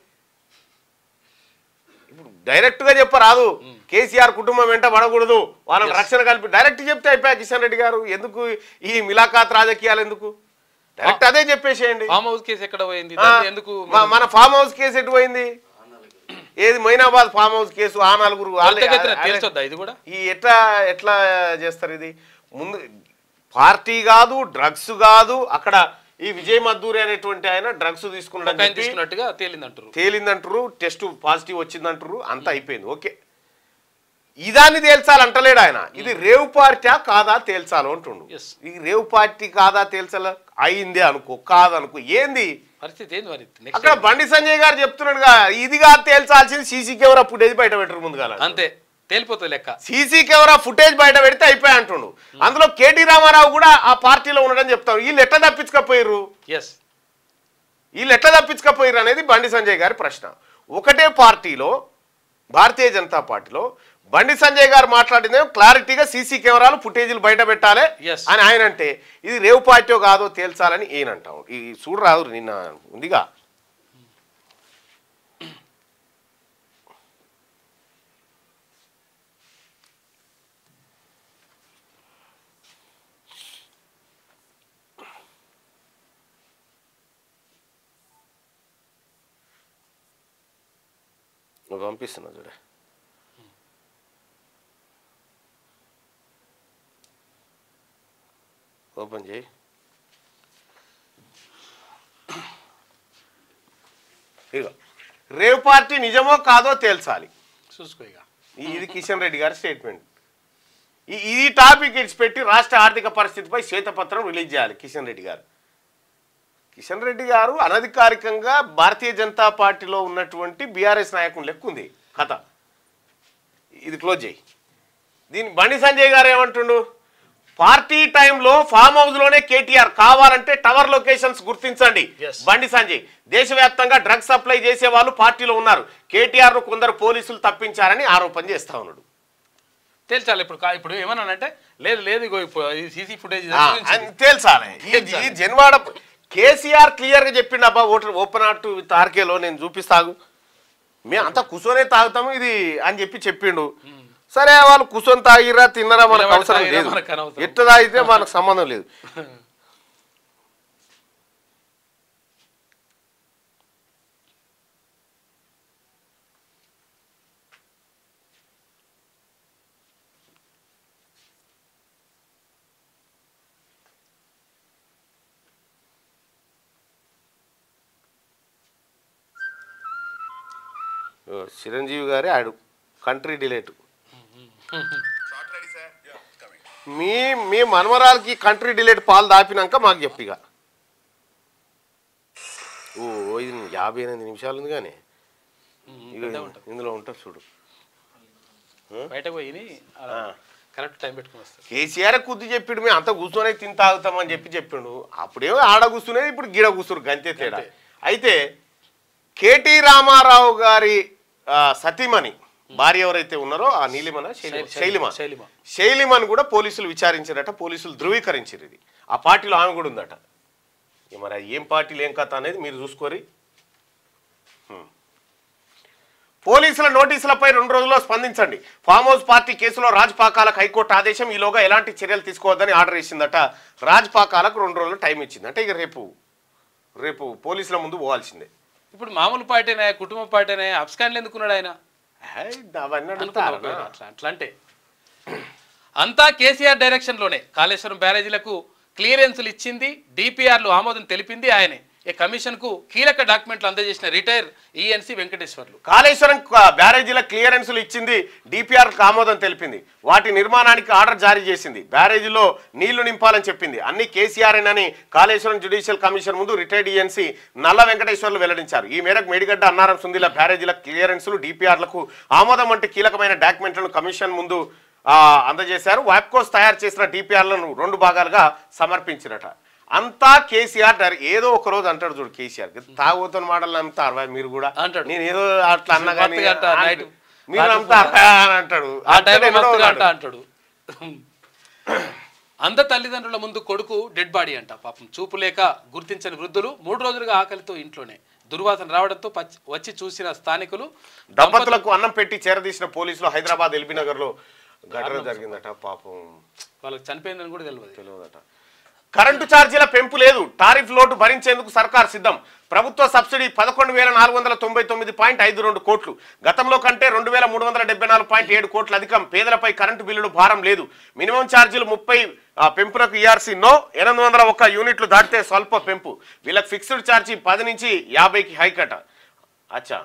ఇప్పుడు డైరెక్ట్గా చెప్పరాదు కేసీఆర్ కుటుంబం వెంట పడకూడదు వాళ్ళని రక్షణ కలిపి డైరెక్ట్ చెప్తే అయిపోయా కిషన్ రెడ్డి గారు ఎందుకు ఈ మిలాఖాత్ రాజకీయాలు ఎందుకు డైరెక్ట్ అదే చెప్పేసేయండి ఫామ్ హౌస్ కేసు ఎక్కడ పోయింది ఎందుకు మన ఫామ్ హౌస్ కేసు ఎటు పోయింది ఏది మైనాబాద్ ఫామ్ హౌస్ కేసు ఆ నలుగురు ఈ ఎట్లా ఎట్లా చేస్తారు ఇది ముందు పార్టీ కాదు డ్రగ్స్ కాదు అక్కడ ఈ విజయ్ మద్దూరి అనేటువంటి ఆయన డ్రగ్స్ తీసుకున్నట్టుగా తేలిందంటారు తేలిందంటారు టెస్ట్ పాజిటివ్ వచ్చిందంటారు అంత అయిపోయింది ఓకే ఇదాన్ని తేల్చాలంటలేడు ఆయన ఇది hmm. రేవు పార్టీ కాదా తేల్చాలో అంటుండు ఈ రేవు పార్టీ కాదా తేల్చాల అయింది అనుకో కాదనుకో ఏంది పరిస్థితి అక్కడ బండి సంజయ్ గారు చెప్తున్నాడుగా ఇదిగా తేల్చాల్సింది సీసీ కెమెరా ఫుటేజ్ బయట పెట్టరు ముందుగా అంతే తేలిపోతుంది లెక్క సీసీ కెమెరా ఫుటేజ్ బయట పెడితే అయిపోయి అంటుండు hmm. అందులో కేటీ రామారావు కూడా ఆ పార్టీలో ఉండడం చెప్తారు వీళ్ళు ఎట్లా తప్పించుకపోయారు ఎస్ వీళ్ళు ఎట్లా తప్పించుకపోయారు అనేది బండి సంజయ్ గారి ప్రశ్న ఒకటే పార్టీలో భారతీయ జనతా పార్టీలో బండి సంజయ్ గారు మాట్లాడింది క్లారిటీగా సీసీ కెమెరాలు ఫుటేజీలు బయట పెట్టాలి అని ఆయన అంటే ఇది రేవు పార్టీ కాదో తేల్చాలని ఈయనంటాం ఈ చూడరాదు నిన్న ఉందిగా ఇప్పుడు పంపిస్తున్నా చూడే ఓపెన్ చేయి రేవ్ పార్టీ నిజమో కాదో తేల్చాలి చూసుకో ఇక ఇది కిషన్ రెడ్డి గారి స్టేట్మెంట్ ఈ ఈ టాపిక్ పెట్టి రాష్ట్ర ఆర్థిక పరిస్థితిపై శ్వేతపత్రం రిలీజ్ చేయాలి కిషన్ రెడ్డి గారు కిషన్ రెడ్డి గారు అనధికారికంగా భారతీయ జనతా పార్టీలో ఉన్నటువంటి బీఆర్ఎస్ నాయకుని లెక్కుంది కథ ఇది క్లోజ్ చేయి దీని బండి సంజయ్ గారు ఏమంటుండు పార్టీ టైంలో ఫామ్ హౌస్ లోనే కేటీఆర్ కావాలంటే టవర్ లొకేషన్స్ గుర్తించండి బండి సంజయ్ దేశవ్యాప్తంగా డ్రగ్ సప్లై చేసే వాళ్ళు పార్టీలో ఉన్నారు కేటీఆర్ ను కొందరు పోలీసులు తప్పించారని ఆరోపణ చేస్తా ఉన్నాడు తేల్చాలి ఇప్పుడు ఇప్పుడు ఏమన్నానంటే లేదు లేదు సీసీ ఫుటేజ్ తేల్చాలి జన్వాడ కేసీఆర్ క్లియర్గా చెప్పిండు అబ్బా ఓటర్ ఓపెన్ ఆర్ట్ ఆర్కేలో నేను చూపిస్తాగు మేము అంతా కుసోనే తాగుతాము ఇది అని చెప్పి చెప్పిండు సరే వాళ్ళు కూర్చొని తాగిరా తిన్నరా మనకు అవసరం లేదు ఎట్లా తాగితే మనకు సంబంధం లేదు చిరంజీవి గారే ఆడు కంట్రీ డిలేట్ మీ మీ మనమరాలకి కంట్రీ డిలేట్ పాలు దాపినాక మాకు చెప్పిగా ఓ ఇది యాభై ఎనిమిది నిమిషాలు ఉంది కానీ ఇందులో ఉంటారు చూడు పోయి కరెక్ట్ టైం కేసీఆర్ కుద్ది చెప్పిండు మేము అంత కూర్చొని తిని తాగుతామని చెప్పి చెప్పిండు అప్పుడేమో ఆడ కూర్చునేది ఇప్పుడు గిడ కూర్చురు గంతే తేడా అయితే కేటీ రామారావు గారి సతీమణి భార్య ఎవరైతే ఉన్నారో ఆ నీలిమన శైలిమ శైలిమని కూడా పోలీసులు విచారించారట పోలీసులు ధృవీకరించారు ఇది ఆ పార్టీలో ఆమె కూడా ఉందట మరి ఏం పార్టీలు ఏం కథ అనేది మీరు చూసుకోరి పోలీసుల నోటీసులపై రెండు రోజుల్లో స్పందించండి ఫామ్ హౌస్ పార్టీ కేసులో రాజ్పాకాలకు హైకోర్టు ఆదేశం ఈలోగా ఎలాంటి చర్యలు తీసుకోవద్దని ఆర్డర్ ఇచ్చిందట రాజ్పాకాలకు రెండు రోజులు టైం ఇచ్చింది అంటే ఇక రేపు రేపు పోలీసుల ముందు పోవాల్సిందే ఇప్పుడు మామూలు పార్టీనే కుటుంబ పార్టీనే అబ్స్కాన్లు ఎందుకున్నాడు ఆయన అట్లా అట్లా అంటే అంతా కేసీఆర్ డైరెక్షన్లోనే కాళేశ్వరం బ్యారేజీలకు క్లియరెన్సులు ఇచ్చింది డిపిఆర్లు ఆమోదం తెలిపింది ఆయనే ఈ కమిషన్కు కీలక డాక్యుమెంట్లు అందజేసిన retire ENC e Venkateswarlu Kaleshwaram బ్యారేజీల క్లియరెన్సులు ఇచ్చింది డిపిఆర్ ఆమోదం తెలిపింది వాటి నిర్మాణానికి ఆర్డర్ జారీ చేసింది బ్యారేజీలో నీళ్లు నింపాలని చెప్పింది అన్ని అని కాళేశ్వరం జ్యుడిషియల్ కమిషన్ ముందు retired ENC e Nalla Venkateswarlu వెల్లడించారు ఈ మేరకు మేడిగడ్డ అన్నారం సుందిల బ్యారేజీల క్లియరెన్సులు డిపిఆర్లకు ఆమోదం వంటి కీలకమైన డాక్యుమెంట్లను కమిషన్ ముందు అందజేశారు వ్యాప్కోస్ తయారు చేసిన డిపిఆర్లను రెండు భాగాలుగా సమర్పించినట అంతా కేసీఆర్ ఏదో ఒక రోజు అంటాడు చూడు కేసీఆర్ తాగుతున్న మాటలు అంతా అరవై మీరు కూడా అంటాడు నేను ఏదో అట్లా అన్న మీరు అని అంటాడు అంటాడు అంద తల్లిదండ్రుల ముందు కొడుకు డెడ్ బాడీ అంట పాపం చూపు లేక గుర్తించని వృద్ధులు మూడు రోజులుగా ఆకలితో ఇంట్లోనే దుర్వాసన రావడంతో వచ్చి చూసిన స్థానికులు దంపతులకు అన్నం పెట్టి చేరదీసిన పోలీసులు హైదరాబాద్ ఎల్బీ నగర్ లో ఘటన జరిగిందట పాపం వాళ్ళకి చనిపోయిందని కూడా తెలియదు తెలియదు కరెంటు ఛార్జీల పెంపు లేదు టారిఫ్ లోటు భరించేందుకు సర్కార్ సిద్ధం ప్రభుత్వ సబ్సిడీ పదకొండు వేల నాలుగు వందల తొంభై తొమ్మిది పాయింట్ రెండు కోట్లు గతంలో కంటే రెండు వేల మూడు వందల నాలుగు పాయింట్ ఏడు కోట్లు అధికం పేదలపై కరెంటు బిల్లులు భారం లేదు మినిమం ఛార్జీలు ముప్పై పెంపునకు ఈఆర్సీ నో ఎనిమిది వందల ఒక్క యూనిట్లు దాటితే స్వల్ప పెంపు వీళ్ళకి ఫిక్స్డ్ ఛార్జీ పది నుంచి యాభైకి హైకట అచ్చా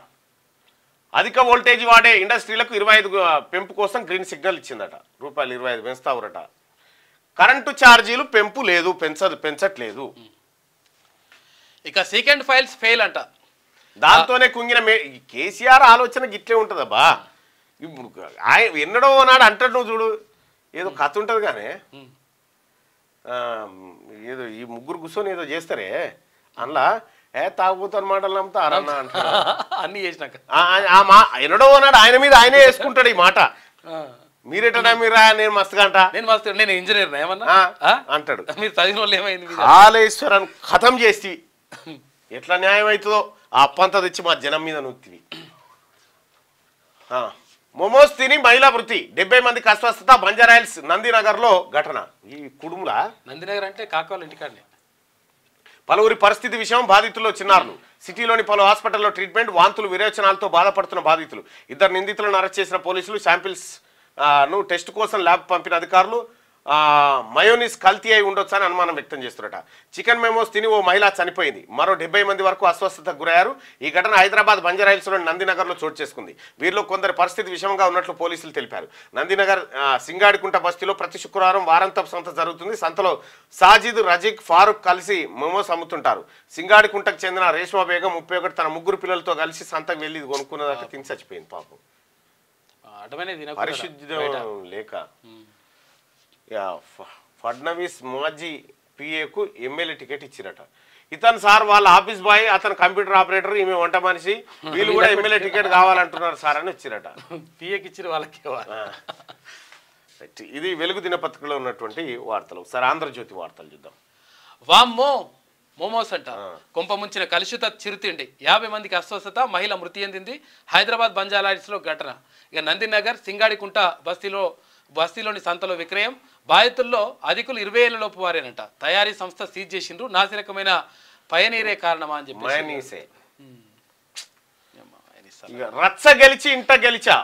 అధిక వోల్టేజ్ వాడే ఇండస్ట్రీలకు ఇరవై ఐదు పెంపు కోసం గ్రీన్ సిగ్నల్ ఇచ్చిందట రూపాయలు ఇరవై ఐదు పెంచుతావురట కరెంటు ఛార్జీలు పెంపు లేదు పెంచదు పెంచట్లేదు ఇక సీకెండ్ ఫైల్స్ ఫెయిల్ అంట దాంతోనే కుంగిన కేసీఆర్ ఆలోచన గిట్లే ఉంటుందబ్బా ఇప్పుడు ఆయన ఎన్నడో నాడు అంటాడు నువ్వు చూడు ఏదో కథ ఉంటుంది కానీ ఏదో ఈ ముగ్గురు కూర్చొని ఏదో చేస్తారే అందులో ఏ తాగుబోతాను మాటలు నమ్ముతా అరన్నా అంట అన్ని చేసినాక ఎన్నడో నాడు ఆయన మీద ఆయనే వేసుకుంటాడు ఈ మాట మీరేటా మీరా నేను మస్తుగా అంట నేను మస్తు నేను ఇంజనీర్ ఏమన్నా అంటాడు మీరు చదివిన వాళ్ళు ఏమైంది కాళేశ్వరాన్ని ఖతం చేసి ఎట్లా న్యాయం అవుతుందో ఆ పంత తెచ్చి మా జనం మీద నూక్తివి మోమోస్ తిని మహిళా వృత్తి డెబ్బై మంది అస్వస్థత బంజారాయల్స్ నందినగర్లో ఘటన ఈ కుడుముల నందినగర్ అంటే కాకవాళ్ళ ఇంటికాడే పలువురి పరిస్థితి విషయం బాధితుల్లో చిన్నారులు సిటీలోని పలు హాస్పిటల్లో ట్రీట్మెంట్ వాంతులు విరేచనాలతో బాధపడుతున్న బాధితులు ఇద్దరు నిందితులను అరెస్ట్ చేసిన పోలీసులు శాంపిల్స్ ను టెస్ట్ కోసం ల్యాబ్ పంపిన అధికారులు మయోనిస్ కల్తీ అయి ఉండొచ్చు అని అనుమానం వ్యక్తం చేస్తున్నట చికెన్ మెమోస్ తిని ఓ మహిళ చనిపోయింది మరో డెబ్బై మంది వరకు అస్వస్థతకు గురయ్యారు ఈ ఘటన హైదరాబాద్ బంజారాహిల్స్లోని నందినగర్లో చోటు చేసుకుంది వీరిలో కొందరి పరిస్థితి విషమంగా ఉన్నట్లు పోలీసులు తెలిపారు నందినగర్ సింగాడికుంట బస్తీలో ప్రతి శుక్రవారం వారంతపు సంత జరుగుతుంది సంతలో సాజిద్ రజిక్ ఫారూక్ కలిసి మెమోస్ అమ్ముతుంటారు సింగాడికుంటకు చెందిన రేష్మా బేగం ముప్పై తన ముగ్గురు పిల్లలతో కలిసి సంతకు వెళ్ళి కొనుక్కున్నదాకా తిని చచ్చిపోయింది పాపం పరిశుద్ధి లేక ఫడ్నవీస్ మాజీ పిఏకు ఎమ్మెల్యే టికెట్ ఇచ్చినట ఇతను సార్ వాళ్ళ ఆఫీస్ బాయ్ అతను కంప్యూటర్ ఆపరేటర్ ఈమె వంట మనిషి వీళ్ళు కూడా ఎమ్మెల్యే టికెట్ కావాలంటున్నారు సార్ అని వచ్చినట పిఏకి ఇచ్చిన వాళ్ళకి ఇది వెలుగు దినపత్రికలో ఉన్నటువంటి వార్తలు సార్ ఆంధ్రజ్యోతి వార్తలు చూద్దాం వామ్మో మోమోస్ అంటారు కొంప ముంచిన కలుషిత చిరుతిండి యాభై మందికి అస్వస్థత మహిళ మృతి చెందింది హైదరాబాద్ బంజారాయిస్లో ఘటన ఇక నందినగర్ సింగాడికుంట బస్తీలో బస్తీలోని సంతలో విక్రయం బాధితుల్లో అధికులు ఇరవై ఏళ్ళ లోపు వారేనంట తయారీ సంస్థ సీజ్ చేసిండ్రు నాసిరకమైన పయనీరే కారణమా అని చెప్పి రచ్చ గెలిచి ఇంట గెలిచా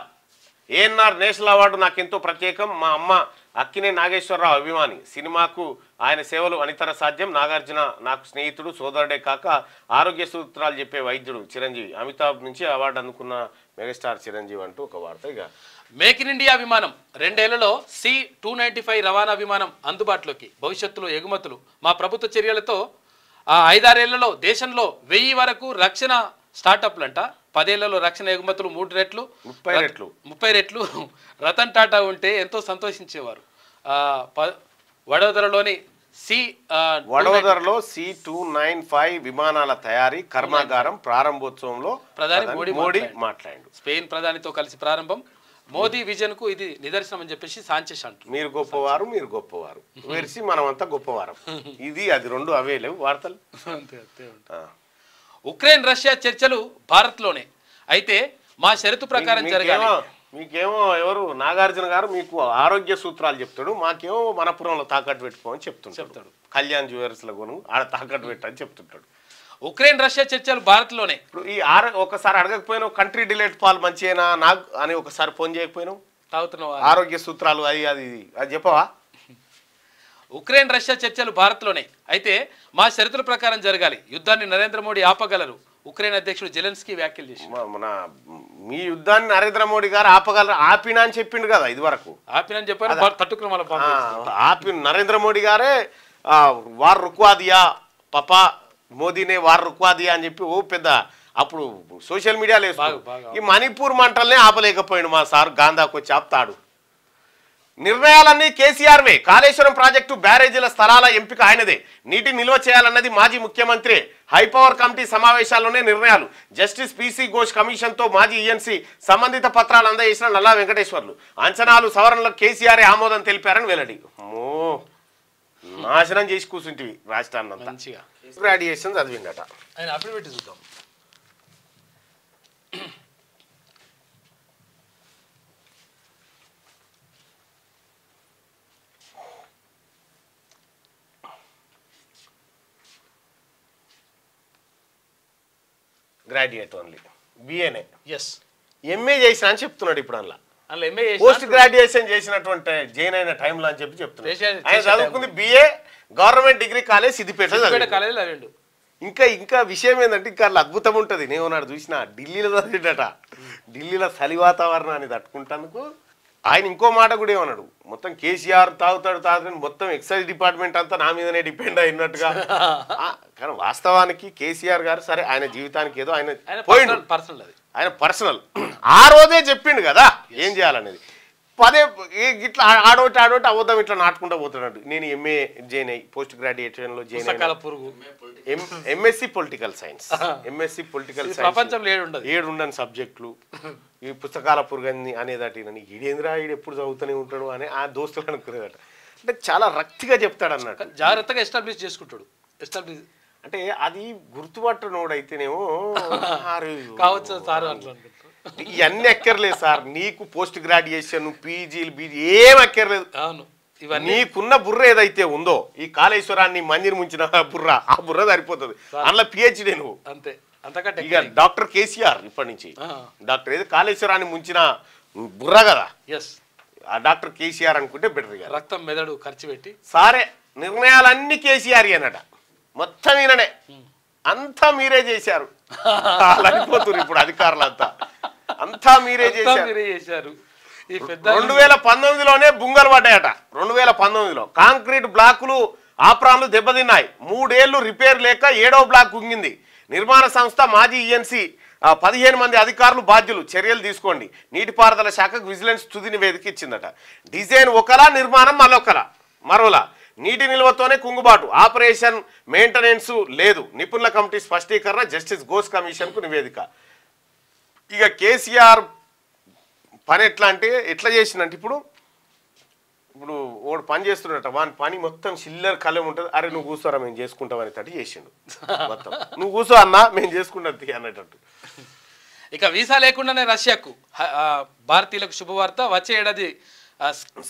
ఏఎన్ఆర్ నేషనల్ అవార్డు నాకు ఎంతో ప్రత్యేకం మా అమ్మ అక్కినే నాగేశ్వరరావు అభిమాని సినిమాకు ఆయన సేవలు అనితర సాధ్యం నాగార్జున నాకు స్నేహితుడు సోదరుడే కాక ఆరోగ్య సూత్రాలు చెప్పే వైద్యుడు చిరంజీవి అమితాబ్ నుంచి అవార్డు అందుకున్న మెగాస్టార్ చిరంజీవి అంటూ ఒక వార్త ఇక మేక్ ఇన్ ఇండియా విమానం రెండేళ్లలో సి టూ నైంటీ ఫైవ్ రవాణా విమానం అందుబాటులోకి భవిష్యత్తులో ఎగుమతులు మా ప్రభుత్వ చర్యలతో ఆ ఐదారేళ్లలో దేశంలో వెయ్యి వరకు రక్షణ స్టార్టప్లంట పదేళ్లలో రక్షణ ఎగుమతులు మూడు రెట్లు ముప్పై రెట్లు ముప్పై రెట్లు రతన్ టాటా ఉంటే ఎంతో సంతోషించేవారు వడోదరలోని సి వడోదరలో సి టూ నైన్ ఫైవ్ విమానాల తయారీ కర్మాగారం ప్రారంభోత్సవంలో ప్రధాని మోడీ మాట్లాడు స్పెయిన్ ప్రధానితో కలిసి ప్రారంభం మోదీ విజన్ కు ఇది నిదర్శనం అని చెప్పేసి సాంచెస్ అంటారు మీరు గొప్పవారు మీరు గొప్పవారు వెరిసి మనం అంతా గొప్పవారం ఇది అది రెండు అవే లేవు వార్తలు ఉక్రెయిన్ రష్యా చర్చలు భారత్లోనే అయితే మా షరతు ప్రకారం జరగాలి మీకేమో ఎవరు నాగార్జున గారు మీకు ఆరోగ్య సూత్రాలు చెప్తాడు మాకేమో మనపురంలో తాకట్టు పెట్టుకోమని చెప్తుంటాడు చెప్తాడు కళ్యాణ్ జ్యువెలర్స్లో కొను ఆడ తాకట్టు పెట్టని చెప్తుంటాడు ఉక్రెయిన్ రష్యా చర్చలు భారత్లోనే ఇప్పుడు ఈ ఆర ఒకసారి అడగకపోయినావు కంట్రీ డిలేట్ పాల్ మంచిగా నాగ్ అని ఒకసారి ఫోన్ చేయకపోయినావు తాగుతున్నావు ఆరోగ్య సూత్రాలు అది అది అది చెప్పవా ఉక్రెయిన్ రష్యా చర్చలు భారత్లోనే అయితే మా షరతుల ప్రకారం జరగాలి యుద్ధాన్ని నరేంద్ర మోడీ ఆపగలరు ఉక్రెయిన్ అధ్యక్షుడు జెలెన్స్కీ వ్యాఖ్యలు చేసి మన మీ యుద్ధాన్ని నరేంద్ర మోడీ గారు ఆపగలరు ఆపిన అని చెప్పిండు కదా ఇది వరకు ఆపిన అని చెప్పారు తట్టుకున్న ఆపి నరేంద్ర మోడీ గారే వారు రుక్వాదియా పప మోదీనే వారు రుక్వాదియా అని చెప్పి ఓ పెద్ద అప్పుడు సోషల్ లేదు ఈ మణిపూర్ మంటల్నే ఆపలేకపోయాడు మా సార్ గాంధాకు వచ్చి ఆపుతాడు నిర్ణయాలన్నీ కేసీఆర్వే కాళేశ్వరం ప్రాజెక్టు బ్యారేజీల స్థలాల ఎంపిక ఆయనదే నీటి నిల్వ చేయాలన్నది మాజీ ముఖ్యమంత్రి హైపవర్ కమిటీ సమావేశాల్లోనే నిర్ణయాలు జస్టిస్ పీసీ ఘోష్ కమిషన్తో మాజీ ఈఎన్సీ సంబంధిత పత్రాలు అందజేసిన నల్లా వెంకటేశ్వర్లు అంచనాలు సవరణలకు కేసీఆర్ ఆమోదం తెలిపారని వెల్లడి నాశనం చేసి కూర్చుంటివి రాష్ట్రాన్ని ఆయన అఫిడవిట్ చూద్దాం గ్రాడ్యుయేట్ ఓన్లీ బిఏనే ఎస్ ఎంఏ చేసిన అని చెప్తున్నాడు ఇప్పుడు అందులో పోస్ట్ గ్రాడ్యుయేషన్ చేసినటువంటి జైన్ అయిన టైంలో అని చెప్పి చెప్తున్నాడు ఆయన చదువుకుంది BA government degree college Siddipet ఇంకా ఇంకా విషయం ఏంటంటే ఇంకా అలా అద్భుతం ఉంటుంది నేను నాడు చూసిన ఢిల్లీలో చదివిడట ఢిల్లీలో చలి వాతావరణాన్ని తట్టుకుంటందుకు ఆయన ఇంకో మాట కూడా ఏమన్నాడు మొత్తం కేసీఆర్ తాగుతాడు తాగుతాడు మొత్తం ఎక్సైజ్ డిపార్ట్మెంట్ అంతా నా మీదనే డిపెండ్ అయినట్టుగా కానీ వాస్తవానికి కేసీఆర్ గారు సరే ఆయన జీవితానికి ఏదో ఆయన పోయిండు పర్సనల్ ఆయన పర్సనల్ ఆ రోజే చెప్పిండు కదా ఏం చేయాలనేది పదే ఇట్లా ఆడోటి ఆడోటి అవుద్దాం ఇట్లా నాటుకుంటా పోతున్నాడు నేను ఎంఏ జైన్ అయ్యి పోస్ట్ గ్రాడ్యుయేషన్లో join MSc political science MSc political science ప్రపంచంలో ఏడు ఉండదు ఏడు ఉండని సబ్జెక్టులు ఈ పుస్తకాల పురుగని అనేదాటి ఈయనని ఈడేంద్రా ఈడు ఎప్పుడు చదువుతూనే ఉంటాడు అని ఆ దోస్తులు అనుకునేదట అంటే చాలా రక్తిగా చెప్తాడు అన్నట్టు జాగ్రత్తగా ఎస్టాబ్లిష్ చేసుకుంటాడు ఎస్టాబ్లిష్ అంటే అది గుర్తుపట్టనోడైతేనేమో కావచ్చు సార్ ఇవన్నీ ఎక్కర్లేదు సార్ నీకు పోస్ట్ గ్రాడ్యుయేషన్ పీజీలు బీజీ ఏం ఎక్కర్లేదు అవును నీకున్న బుర్ర ఏదైతే ఉందో ఈ కాళేశ్వరాన్ని మందిర్ ముంచిన బుర్ర ఆ బుర్ర సరిపోతుంది అందులో పిహెచ్డీ నువ్వు అంతే డాక్టర్ కేసీఆర్ ఇప్పటి నుంచి డాక్టర్ ఏదో కాళేశ్వరాన్ని ముంచిన బుర్ర కదా ఎస్ ఆ డాక్టర్ కేసీఆర్ అనుకుంటే బెటర్ రక్తం మెదడు ఖర్చు పెట్టి సారే నిర్ణయాలన్నీ కేసీఆర్ అనట మొత్తం ఈయననే hmm. అంతా మీరే చేశారు అలగిపోతున్నారు ఇప్పుడు అధికారులు అంతా అంతా మీరే చేశారు రెండు వేల పంతొమ్మిదిలోనే బుంగలు పడ్డాయట రెండు వేల పంతొమ్మిదిలో కాంక్రీట్ బ్లాకులు ఆప్రాన్లు దెబ్బతిన్నాయి మూడేళ్లు రిపేర్ లేక ఏడో బ్లాక్ కుంగింది నిర్మాణ సంస్థ మాజీ ఈఎన్సీ e పదిహేను మంది అధికారులు బాధ్యులు చర్యలు తీసుకోండి నీటిపారుదల శాఖకు విజిలెన్స్ తుది నివేదిక ఇచ్చిందట డిజైన్ ఒకలా నిర్మాణం మరొకలా మరోలా నీటి నిల్వతోనే కుంగుబాటు ఆపరేషన్ మెయింటెనెన్స్ లేదు నిపుణుల కమిటీ స్పష్టీకరణ జస్టిస్ ఘోష్ కమిషన్కు నివేదిక ఇక కేసీఆర్ పని ఎట్లా అంటే ఎట్లా చేసిందంటే ఇప్పుడు ఇప్పుడు వాడు పని చేస్తున్నట్ట వాని పని మొత్తం చిల్లర కలం ఉంటుంది అరే నువ్వు కూర్చోరా మేము చేసుకుంటామని తట్టు చేసిండు మొత్తం నువ్వు కూర్చో అన్నా మేము చేసుకున్నది అన్నట్టు ఇక వీసా లేకుండానే రష్యాకు భారతీయులకు శుభవార్త వచ్చే ఏడాది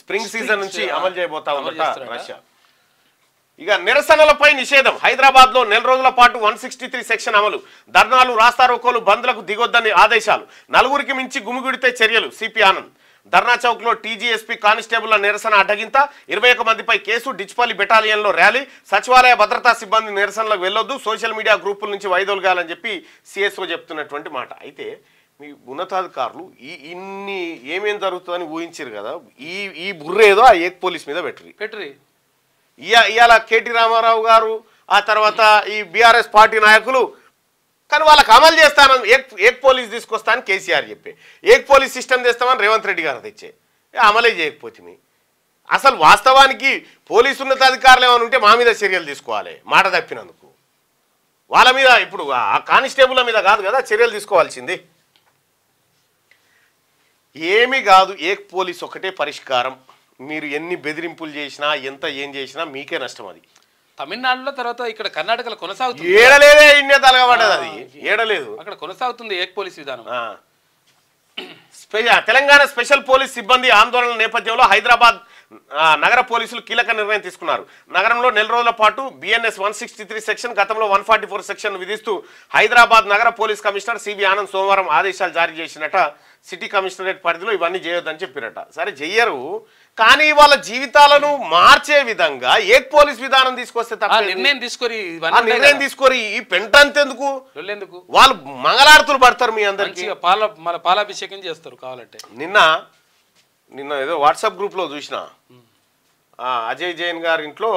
స్ప్రింగ్ సీజన్ నుంచి అమలు చేయబోతా ఉందట రష్యా ఇక నిరసనలపై నిషేధం హైదరాబాద్ లో నెల రోజుల పాటు వన్ సిక్స్టీ త్రీ సెక్షన్ అమలు ధర్నాలు రాస్తారోకోలు బంద్లకు దిగొద్దని ఆదేశాలు నలుగురికి మించి గుమిగుడితే చర్యలు సిపి ఆనంద్ ధర్నా చౌక్ లో టీజీఎస్పీ కానిస్టేబుల్ నిరసన అడ్డగింత ఇరవై ఒక మందిపై కేసు డిచ్పల్లి బెటాలియన్లో ర్యాలీ సచివాలయ భద్రతా సిబ్బంది నిరసనలకు వెళ్ళొద్దు సోషల్ మీడియా గ్రూపుల నుంచి వైదొలగాలని చెప్పి సిఎస్ఓ చెప్తున్నటువంటి మాట అయితే మీ ఉన్నతాధికారులు ఈ ఇన్ని ఏమేం జరుగుతుందని ఊహించారు కదా ఈ ఈ బుర్రేదో ఆ ఏక్ పోలీస్ మీద పెట్టరు పెట్టరి ఇయా ఇవాళ కేటీ రామారావు గారు ఆ తర్వాత ఈ బీఆర్ఎస్ పార్టీ నాయకులు కానీ వాళ్ళకి అమలు చేస్తానని ఏక్ ఏక్ పోలీస్ తీసుకొస్తా అని కేసీఆర్ చెప్పే ఏక్ పోలీస్ సిస్టమ్ తెస్తామని రేవంత్ రెడ్డి గారు తెచ్చే అమలే చేయకపోతే అసలు వాస్తవానికి పోలీసు ఉన్నతాధికారులు ఏమైనా ఉంటే మా మీద చర్యలు తీసుకోవాలి మాట తప్పినందుకు వాళ్ళ మీద ఇప్పుడు ఆ కానిస్టేబుల్ మీద కాదు కదా చర్యలు తీసుకోవాల్సింది ఏమీ కాదు ఏక్ పోలీస్ ఒకటే పరిష్కారం మీరు ఎన్ని బెదిరింపులు చేసినా ఎంత ఏం చేసినా మీకే నష్టం అది తమిళనాడులో తర్వాత ఇక్కడ కర్ణాటకలో కొనసాగుతుంది ఏడలేదే అది ఏడలేదు అక్కడ కొనసాగుతుంది ఏ పోలీస్ విధానం తెలంగాణ స్పెషల్ పోలీస్ సిబ్బంది ఆందోళన నేపథ్యంలో హైదరాబాద్ నగర పోలీసులు కీలక నిర్ణయం తీసుకున్నారు నగరంలో నెల రోజుల పాటు బిఎన్ఎస్ వన్ సెక్షన్ గతంలో వన్ సెక్షన్ విధిస్తూ హైదరాబాద్ నగర పోలీస్ కమిషనర్ సిబి ఆనంద్ సోమవారం ఆదేశాలు జారీ చేసినట సిటీ కమిషనరేట్ పరిధిలో ఇవన్నీ చేయొద్దని చెప్పినట సరే చెయ్యరు కానీ వాళ్ళ జీవితాలను మార్చే విధంగా ఏ పోలీస్ విధానం తీసుకొస్తే నిర్ణయం తీసుకొని నిర్ణయం తీసుకొని ఈ పెంట ఎందుకు వాళ్ళు మంగళార్తులు పడతారు మీ అందరికి పాల పాలాభిషేకం చేస్తారు కావాలంటే నిన్న నిన్న ఏదో వాట్సాప్ గ్రూప్లో చూసిన అజయ్ జైన్ గారి ఇంట్లో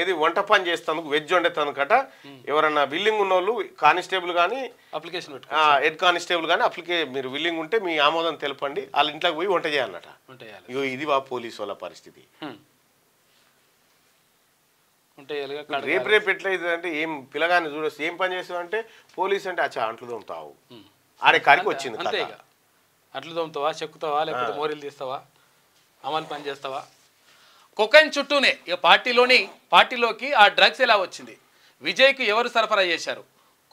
ఏది వంట పని చేస్తాను వెజ్ కట ఎవరన్నా విల్లింగ్ ఉన్న వాళ్ళు కానిస్టేబుల్ కానీ అప్లికేషన్ హెడ్ కానిస్టేబుల్ కానీ అప్లికే మీరు విల్లింగ్ ఉంటే మీ ఆమోదం తెలపండి వాళ్ళ ఇంట్లోకి పోయి వంట చేయాలన్నట ఇగో ఇది వా పోలీసు వాళ్ళ పరిస్థితి రేపు రేపు ఎట్లా అంటే ఏం పిల్లగానే చూడొచ్చు ఏం పని చేసావు అంటే పోలీస్ అంటే ఆ చాంట్లు తావు ఆడే కాడికి వచ్చింది అట్లు తోముతావా చెక్కుతావా లేకపోతే మోరీలు తీస్తావా అమలు పని చేస్తావా కొకైన్ చుట్టూనే ఇక పార్టీలోని పార్టీలోకి ఆ డ్రగ్స్ ఎలా వచ్చింది విజయ్కి ఎవరు సరఫరా చేశారు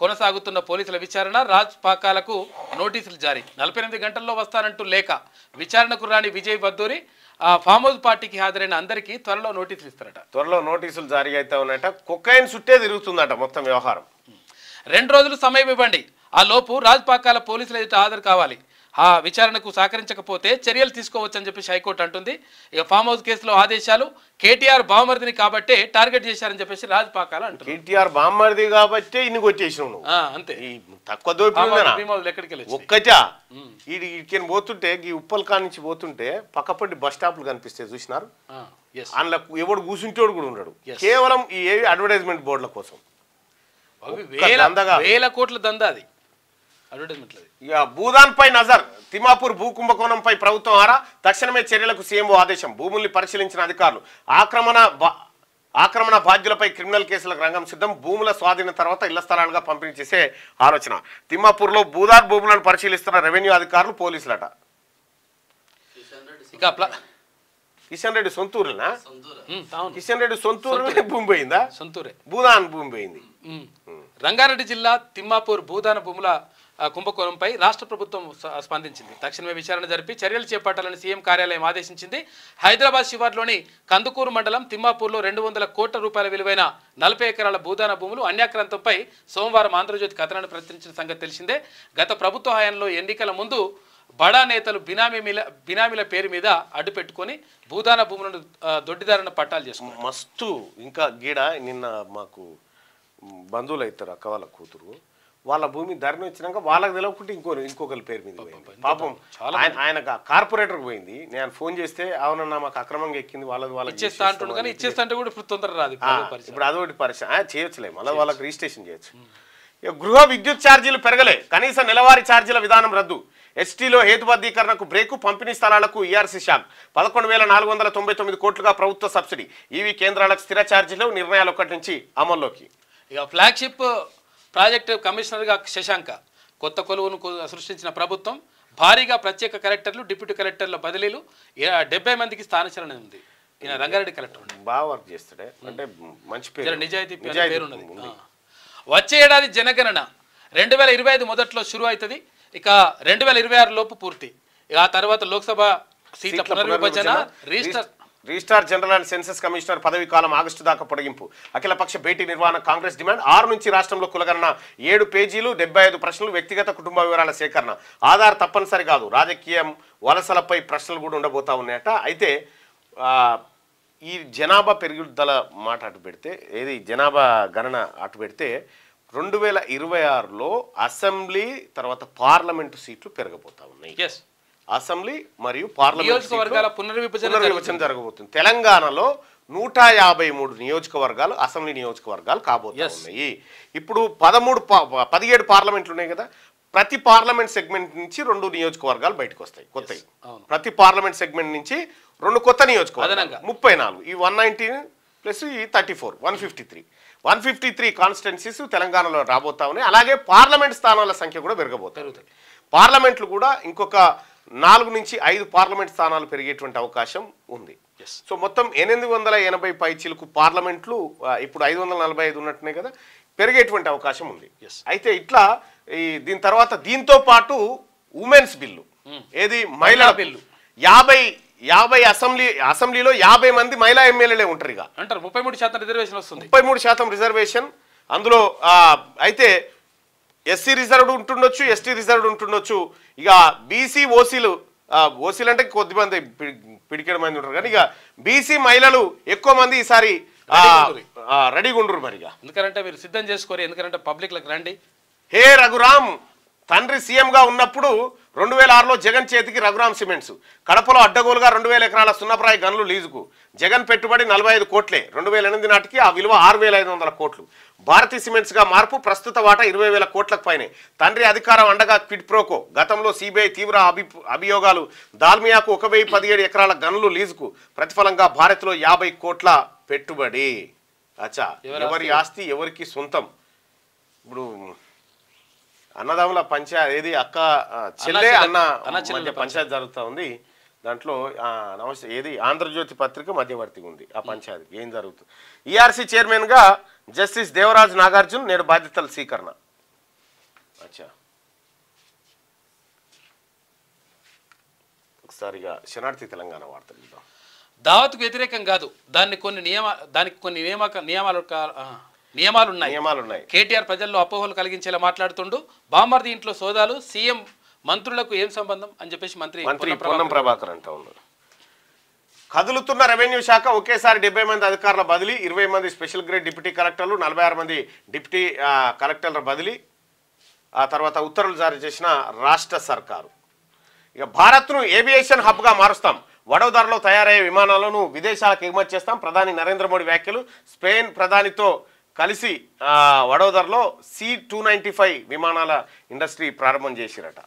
కొనసాగుతున్న పోలీసుల విచారణ రాజ్ పాకాలకు నోటీసులు జారీ నలభై ఎనిమిది గంటల్లో వస్తానంటూ లేక విచారణకు రాని విజయ్ బద్దూరి ఫామ్ హౌస్ పార్టీకి హాజరైన అందరికీ త్వరలో నోటీసులు ఇస్తారట త్వరలో నోటీసులు జారీ అయితే ఉన్నాయట కుక్కైన్ చుట్టే తిరుగుతుందట మొత్తం వ్యవహారం రెండు రోజులు సమయం ఇవ్వండి ఆ లోపు రాజ్ పాకాల పోలీసుల ఎదుట హాజరు కావాలి ఆ విచారణకు సహకరించకపోతే చర్యలు తీసుకోవచ్చని చెప్పేసి హైకోర్టు అంటుంది ఇక ఫామ్ హౌస్ కేసులో ఆదేశాలు కేటీఆర్ బామర్దిని కాబట్టే టార్గెట్ చేశారని చెప్పేసి రాజపాకాలు అంటారు కేటీఆర్ బావమరిది కాబట్టి ఇన్ని కొట్టేసినావు అంతే తక్కువ ఎక్కడికి ఒక్కటా ఇక్కడ పోతుంటే ఈ ఉప్పల్ నుంచి పోతుంటే పక్కపట్టి బస్ స్టాప్లు కనిపిస్తాయి చూసినారు అందులో ఎవడు కూర్చుంటోడు కూడా ఉన్నాడు కేవలం ఈ అడ్వర్టైజ్మెంట్ బోర్డుల కోసం వేల కోట్ల దందా అది అడ్వర్టైజ్మెంట్ భూదాన్ పై నజర్ తిమాపూర్ భూ కుంభకోణంపై ప్రభుత్వం ఆరా తక్షణమే చర్యలకు సీఎంఓ ఆదేశం భూముల్ని పరిశీలించిన అధికారులు ఆక్రమణ ఆక్రమణ బాధ్యులపై క్రిమినల్ కేసులకు రంగం సిద్ధం భూముల స్వాధీన తర్వాత ఇళ్ల స్థలాలుగా పంపిణీ చేసే ఆలోచన తిమ్మాపూర్లో భూదార్ భూములను పరిశీలిస్తున్న రెవెన్యూ అధికారులు పోలీసులట కిషన్ రెడ్డి సొంతూరునా కిషన్ రెడ్డి సొంతూరులోనే భూమి పోయిందా సొంతూరే భూదాన్ భూమి పోయింది రంగారెడ్డి జిల్లా తిమ్మాపూర్ భూదాన భూముల కుంభకోణంపై రాష్ట్ర ప్రభుత్వం స్పందించింది తక్షణమే విచారణ జరిపి చర్యలు చేపట్టాలని సీఎం కార్యాలయం ఆదేశించింది హైదరాబాద్ శివార్లోని కందుకూరు మండలం తిమ్మాపూర్లో రెండు వందల కోట్ల రూపాయల విలువైన నలభై ఎకరాల భూదాన భూములు అన్యాక్రాంతంపై సోమవారం ఆంధ్రజ్యోతి కథనాన్ని ప్రచురించిన సంగతి తెలిసిందే గత ప్రభుత్వ హయాంలో ఎన్నికల ముందు బడా నేతలు బినామీ మీల బినామీల పేరు మీద అడ్డు పెట్టుకొని భూదాన భూములను దొడ్డిదారిన పట్టాలు చేసుకున్నారు మస్తు ఇంకా గీడ నిన్న మాకు బంధువులు అవుతారు అక్క వాళ్ళ కూతురు వాళ్ళ భూమి ధరని ఇచ్చినాక వాళ్ళకి తెలవకుంటే ఇంకో ఇంకొకరి పేరు మీద పాపం ఆయన కార్పొరేటర్కి పోయింది నేను ఫోన్ చేస్తే అవునన్నా మాకు అక్రమంగా ఎక్కింది వాళ్ళది వాళ్ళకి ఇచ్చేస్తా అంటుండు కానీ ఇచ్చేస్తా కూడా ఇప్పుడు తొందర రాదు ఇప్పుడు అదొకటి పరిశ్రమ చేయొచ్చులే మళ్ళీ వాళ్ళకి రిజిస్ట్రేషన్ చేయొచ్చు గృహ విద్యుత్ ఛార్జీలు పెరగలే కనీస నెలవారీ ఛార్జీల విధానం రద్దు ఎస్టీలో హేతుబద్ధీకరణకు బ్రేకు పంపిణీ స్థలాలకు ఈఆర్సీ షాక్ పదకొండు వేల నాలుగు వందల తొంభై తొమ్మిది కోట్లుగా ప్రభుత్వ సబ్సిడీ ఈవీ కేంద్రాలకు స్థిర ఛార్జీలు నిర్ణయాలు ఒకటి నుంచి అమల్లోకి ఇక ఫ్లాగ్షిప్ ప్రాజెక్టు కమిషనర్గా శశాంక కొత్త కొలువును సృష్టించిన ప్రభుత్వం భారీగా ప్రత్యేక కలెక్టర్లు డిప్యూటీ కలెక్టర్ల బదిలీలు డెబ్బై మందికి స్థానచరణ ఉంది ఈయన రంగారెడ్డి కలెక్టర్ బాగా వర్క్ చేస్తాడే అంటే మంచి పేరు నిజాయితీ పేరు వచ్చే ఏడాది జనగణన రెండు వేల ఇరవై ఐదు మొదట్లో షురు అవుతుంది ఇక రెండు వేల ఇరవై ఆరు లోపు పూర్తి ఇక ఆ తర్వాత లోక్సభ సీట్ల పునర్విభజన register registrar general and census commissioner పదవి కాలం ఆగస్టు దాకా పొడిగింపు అఖిలపక్ష భేటీ నిర్వహణ కాంగ్రెస్ డిమాండ్ ఆరు నుంచి రాష్ట్రంలో కులగణన ఏడు పేజీలు డెబ్బై ప్రశ్నలు వ్యక్తిగత కుటుంబ వివరాల సేకరణ ఆధార్ తప్పనిసరి కాదు రాజకీయం వలసలపై ప్రశ్నలు కూడా ఉండబోతా ఉన్నాయట అయితే ఈ జనాభా పెరుగుదల మాట అటు పెడితే ఏది జనాభా గణన అటు పెడితే రెండు వేల ఇరవై ఆరులో అసెంబ్లీ తర్వాత పార్లమెంటు సీట్లు పెరగబోతా ఉన్నాయి ఎస్ అసెంబ్లీ మరియు పార్లమెంట్ పునర్విభజన జరగబోతుంది తెలంగాణలో నూట యాభై మూడు నియోజకవర్గాలు అసెంబ్లీ నియోజకవర్గాలు కాబోతున్నాయి ఇప్పుడు పదమూడు పదిహేడు పార్లమెంట్లు ఉన్నాయి కదా ప్రతి పార్లమెంట్ సెగ్మెంట్ నుంచి రెండు నియోజకవర్గాలు బయటకు వస్తాయి కొత్తవి ప్రతి పార్లమెంట్ సెగ్మెంట్ నుంచి రెండు కొత్త నియోజకవర్గాలు ముప్పై నాలుగు ఈ వన్ నైన్టీన్ ప్లస్ ఈ thirty four one fifty three one fifty three constituencies తెలంగాణలో రాబోతా ఉన్నాయి అలాగే పార్లమెంట్ స్థానాల సంఖ్య కూడా పెరగబోతుంది పార్లమెంట్లు కూడా ఇంకొక నాలుగు నుంచి ఐదు పార్లమెంట్ స్థానాలు పెరిగేటువంటి అవకాశం ఉంది సో మొత్తం ఎనిమిది వందల ఎనభై పైచీలకు పార్లమెంట్లు ఇప్పుడు ఐదు వందల నలభై ఐదు ఉన్నట్టునే కదా పెరిగేటువంటి అవకాశం ఉంది అయితే ఇట్లా ఈ దీని తర్వాత దీంతో పాటు ఉమెన్స్ బిల్లు hmm. ఏది మహిళల బిల్లు యాభై యాభై అసెంబ్లీ అసెంబ్లీలో యాభై మంది మహిళా ఎమ్మెల్యేలే ఉంటారు ఇక అంటారు ముప్పై మూడు శాతం రిజర్వేషన్ వస్తుంది ముప్పై మూడు శాతం రిజర్వేషన్ అందులో అయితే ఎస్సీ రిజర్వ్డ్ ఉంటుండొచ్చు ఎస్టీ రిజర్వ్డ్ ఉంటుండొచ్చు ఇక బీసీ ఓసీలు ఓసీలు అంటే కొద్దిమంది పిడికేడు మంది ఉంటారు కానీ ఇక బీసీ మహిళలు ఎక్కువ మంది ఈసారి రెడీగా ఉండరు మరి ఎందుకంటే మీరు సిద్ధం చేసుకోరు ఎందుకంటే పబ్లిక్లకు రండి హే రఘురామ్ తండ్రి సీఎంగా ఉన్నప్పుడు రెండు వేల ఆరులో జగన్ చేతికి రఘురామ్ సిమెంట్స్ కడపలో అడ్డగోలుగా రెండు వేల ఎకరాల సున్నప్రాయ గనులు లీజుకు జగన్ పెట్టుబడి నలభై ఐదు కోట్లే రెండు వేల ఎనిమిది నాటికి ఆ విలువ ఆరు వేల ఐదు వందల కోట్లు భారతీ సిమెంట్స్గా మార్పు ప్రస్తుత వాటా ఇరవై వేల కోట్లకు పైనే తండ్రి అధికారం అండగా క్విట్ ప్రోకో గతంలో సిబిఐ తీవ్ర అభి అభియోగాలు దాల్మియాకు ఒక వెయ్యి పదిహేడు ఎకరాల గనులు లీజుకు ప్రతిఫలంగా భారత్లో యాభై కోట్ల పెట్టుబడి అచ్చా ఎవరి ఆస్తి ఎవరికి సొంతం ఇప్పుడు అన్నదమ్ముల పంచాయత్ ఏది అక్క చెల్లె అన్న మధ్య పంచాయత్ జరుగుతూ ఉంది దాంట్లో నమస్తే ఏది ఆంధ్రజ్యోతి పత్రిక మధ్యవర్తిగా ఉంది ఆ పంచాయతీకి ఏం జరుగుతుంది ఈఆర్సీ e చైర్మన్గా జస్టిస్ దేవరాజ్ నాగార్జున్ నేడు బాధ్యతల స్వీకరణ అచ్చా ఒకసారిగా శనార్థి తెలంగాణ వార్తలు చూద్దాం దావత్కు వ్యతిరేకం కాదు దాన్ని కొన్ని నియమ దానికి కొన్ని నియామక నియమాలు నియమాలు ఉన్నాయి ఉన్నాయి కేటీఆర్ ప్రజల్లో అపోహలు కలిగించేలా మాట్లాడుతుండు బామర్ది ఇంట్లో సోదాలు సీఎం మంత్రులకు ఏం సంబంధం అని చెప్పేసి మంత్రి మంత్రి పొన్నం ప్రభాకర్ అంటూ ఉన్నారు కదులుతున్న రెవెన్యూ శాఖ ఒకేసారి డెబ్బై మంది అధికారుల బదిలీ ఇరవై మంది స్పెషల్ గ్రేడ్ డిప్యూటీ కలెక్టర్లు నలభై మంది డిప్యూటీ కలెక్టర్ల బదిలీ ఆ తర్వాత ఉత్తర్వులు జారీ చేసిన రాష్ట్ర సర్కారు ఇక భారత్ను ఏవియేషన్ హబ్గా మారుస్తాం వడోదరలో తయారయ్యే విమానాలను విదేశాలకు ఎగుమతి చేస్తాం ప్రధాని నరేంద్ర మోడీ వ్యాఖ్యలు స్పెయిన్ ప్రధానితో కలిసి వడోదరలో సి టూ నైంటీ ఫైవ్ విమానాల ఇండస్ట్రీ ప్రారంభం చేసిరట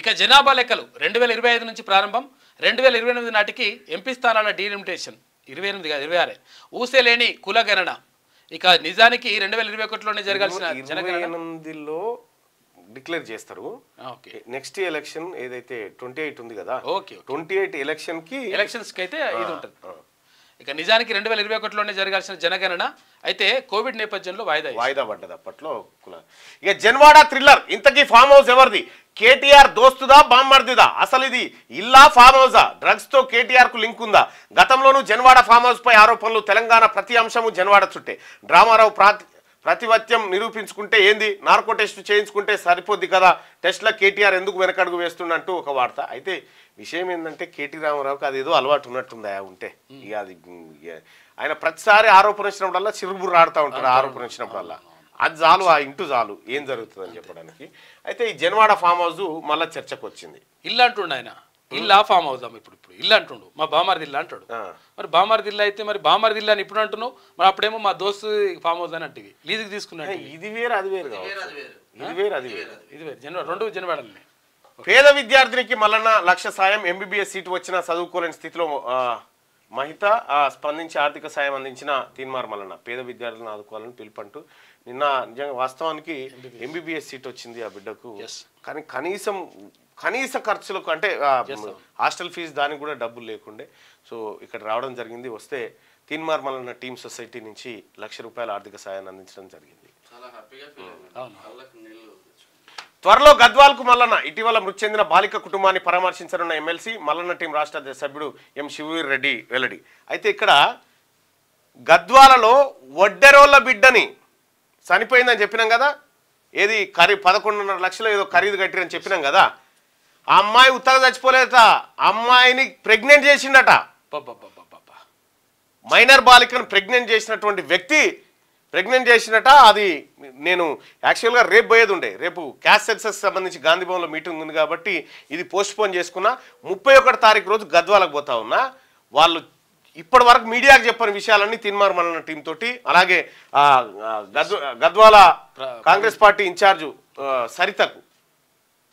ఇక జనాభా లెక్కలు రెండు వేల ఇరవై ఐదు నుంచి ప్రారంభం రెండు వేల ఇరవై ఎనిమిది నాటికి ఎంపీ స్థానాల డీలిమిటేషన్ ఇరవై ఎనిమిది కాదు ఇరవై ఆరే ఊసేలేని గణన ఇక నిజానికి రెండు వేల ఇరవై ఒకటిలోనే జరగాల్సిన ఎనిమిదిలో డిక్లేర్ చేస్తారు నెక్స్ట్ ఎలక్షన్ ఏదైతే ట్వంటీ ఎయిట్ ఉంది కదా ట్వంటీ ఎయిట్ ఎలక్షన్ కి ఎలక్షన్స్ అయితే ఇది ఉంటుంది ఇక నిజానికి రెండు వేల ఇరవై ఒకటిలోనే జరగాల్సిన జనగణన అయితే కోవిడ్ నేపథ్యంలో వాయిదా వాయిదా పడ్డది అప్పట్లో ఇక జన్వాడ థ్రిల్లర్ ఇంతకీ ఫామ్ హౌస్ ఎవరిది కేటీఆర్ దోస్తుదా బాంబర్దిదా అసలు ఇది ఇల్లా ఫామ్ హౌసా డ్రగ్స్ తో కేటీఆర్ కు లింక్ ఉందా గతంలోనూ జన్వాడ ఫామ్ హౌస్ పై ఆరోపణలు తెలంగాణ ప్రతి అంశము జన్వాడ చుట్టే డ్రామారావు ప్రాతి ప్రతివత్యం నిరూపించుకుంటే ఏంది నార్కో టెస్ట్ చేయించుకుంటే సరిపోద్ది కదా టెస్ట్లో కేటీఆర్ ఎందుకు వెనకడుగు వేస్తుండంటూ ఒక వార్త అయితే విషయం ఏంటంటే కేటీ రామారావుకి ఏదో అలవాటు ఉన్నట్టుందా ఉంటే ఇక అది ఆయన ప్రతిసారి ఆరోపణ వచ్చినప్పుడల్లా చిరుగుబుర్రు ఆడుతూ ఉంటాడు ఆరోపణ వచ్చినప్పుడల్లా అది చాలు ఆ ఇంటూ చాలు ఏం జరుగుతుందని చెప్పడానికి అయితే ఈ జనవాడ ఫామ్ హౌస్ మళ్ళీ చర్చకు వచ్చింది ఇల్లాంటి ఆయన ఇల్లా ఫామ్ అవుదాం ఇప్పుడు ఇప్పుడు ఇల్లు అంటుండు మా బామారి ఇల్లు అంటాడు మరి బామారి ఇల్లు అయితే మరి బామారి ఇల్లు అని ఇప్పుడు అంటున్నావు మరి అప్పుడేమో మా దోస్తు ఫామ్ అవుదాని అంటే లీజుకి తీసుకున్నాడు ఇది వేరు అది వేరు ఇది వేరు అది వేరు ఇది వేరు జనవరి రెండు జనవాడల్ని పేద విద్యార్థినికి మల్లన్న లక్ష సాయం ఎంబీబీఎస్ సీటు వచ్చిన చదువుకోలేని స్థితిలో మహిత స్పందించి ఆర్థిక సాయం అందించిన తీన్మార్ మల్లన్న పేద విద్యార్థులను ఆదుకోవాలని పిలుపంటూ నిన్న నిజంగా వాస్తవానికి ఎంబీబీఎస్ సీట్ వచ్చింది ఆ బిడ్డకు కానీ కనీసం కనీస ఖర్చులకు అంటే హాస్టల్ ఫీజు దానికి కూడా డబ్బులు లేకుండే సో ఇక్కడ రావడం జరిగింది వస్తే తిన్మార్ అన్న టీమ్ సొసైటీ నుంచి లక్ష రూపాయల ఆర్థిక సాయాన్ని అందించడం జరిగింది త్వరలో గద్వాల్కు మల్లన్న ఇటీవల మృతి చెందిన బాలిక కుటుంబాన్ని పరామర్శించనున్న ఎమ్మెల్సీ మల్లన్న టీం రాష్ట్ర సభ్యుడు ఎం శివీర్ రెడ్డి వెల్లడి అయితే ఇక్కడ గద్వాలలో వడ్డెరోళ్ళ బిడ్డని చనిపోయిందని చెప్పినాం కదా ఏది ఖరీ పదకొండున్నర లక్షలు ఏదో ఖరీదు కట్టిరని చెప్పినాం కదా ఆ అమ్మాయి ఉత్తర చచ్చిపోలేదట అమ్మాయిని ప్రెగ్నెంట్ చేసిండట మైనర్ బాలికను ప్రెగ్నెంట్ చేసినటువంటి వ్యక్తి ప్రెగ్నెంట్ చేసినట అది నేను యాక్చువల్గా రేపు పోయేది ఉండే రేపు క్యాస్ సక్సెస్ సంబంధించి గాంధీభవన్లో మీటింగ్ ఉంది కాబట్టి ఇది పోస్ట్పోన్ చేసుకున్నా ముప్పై ఒకటి తారీఖు రోజు గద్వాలకు పోతా ఉన్నా వాళ్ళు ఇప్పటి వరకు మీడియాకు చెప్పని విషయాలన్నీ తిన్మార్ మన టీం తోటి అలాగే గద్వాల కాంగ్రెస్ పార్టీ ఇన్ఛార్జు సరితకు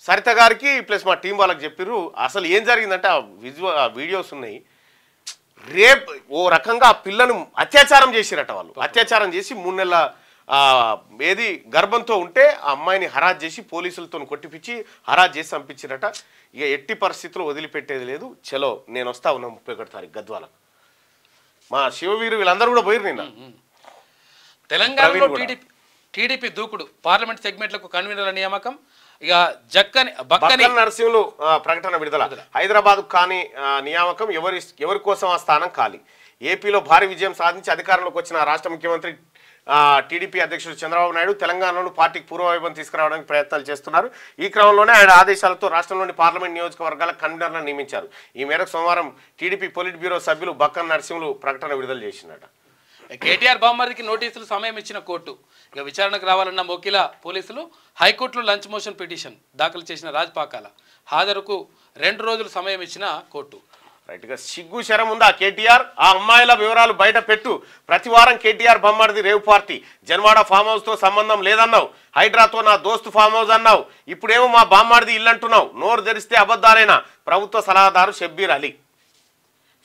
సరిత గారికి ప్లస్ మా టీం వాళ్ళకి చెప్పారు అసలు ఏం జరిగిందంటే ఆ విజువల్ ఆ వీడియోస్ ఉన్నాయి రేప్ ఓ రకంగా ఆ పిల్లను అత్యాచారం చేసిరట వాళ్ళు అత్యాచారం చేసి మూడు నెలల ఏది గర్భంతో ఉంటే ఆ అమ్మాయిని హరాజ్ చేసి పోలీసులతో కొట్టిపిచ్చి హరాజ్ చేసి పంపించిరట ఇక ఎట్టి పరిస్థితులు వదిలిపెట్టేది లేదు చలో నేను వస్తా ఉన్నా ముప్పై ఒకటి తారీఖు గద్వాల మా శివవీరు వీళ్ళందరూ కూడా పోయిరు నిన్న తెలంగాణ టీడీపీ టీడీపీ దూకుడు పార్లమెంట్ సెగ్మెంట్లకు కన్వీనర్ల నియామకం ఇక జక్కని బక్కని నరసింహులు ప్రకటన విడుదల హైదరాబాద్ కానీ నియామకం ఎవరి ఎవరి కోసం ఆ స్థానం ఖాళీ ఏపీలో భారీ విజయం సాధించి అధికారంలోకి వచ్చిన రాష్ట్ర ముఖ్యమంత్రి టీడీపీ అధ్యక్షుడు చంద్రబాబు నాయుడు తెలంగాణలో పార్టీకి పూర్వవైభవం తీసుకురావడానికి ప్రయత్నాలు చేస్తున్నారు ఈ క్రమంలోనే ఆయన ఆదేశాలతో రాష్ట్రంలోని పార్లమెంట్ నియోజకవర్గాల కన్వీనర్లను నియమించారు ఈ మేరకు సోమవారం టీడీపీ పొలిట్ బ్యూరో సభ్యులు బక్కన్ నరసింహులు ప్రకటన విడుదల చేసినట కేటీఆర్ బామ్మర్దికి నోటీసులు సమయం ఇచ్చిన కోర్టు ఇక విచారణకు రావాలన్న మొకిల పోలీసులు హైకోర్టులో లంచ్ మోషన్ పిటిషన్ దాఖలు చేసిన రాజ్పాకాల హాజరుకు రెండు రోజులు సమయం ఇచ్చిన కోర్టు రైట్గా సిగ్గు శరం ఉందా కేటీఆర్ ఆ అమ్మాయిల వివరాలు బయట పెట్టు ప్రతి వారం కేటీఆర్ బొమ్మడిది రేవు పార్టీ జన్వాడ ఫామ్ హౌస్తో సంబంధం లేదన్నావు హైడ్రాతో నా దోస్తు ఫామ్ హౌస్ అన్నావు ఇప్పుడేమో మా బామ్మాడిది ఇల్లు అంటున్నావు నోరు ధరిస్తే అబద్ధాలైన ప్రభుత్వ సలహాదారు షబ్బీర్ అలీ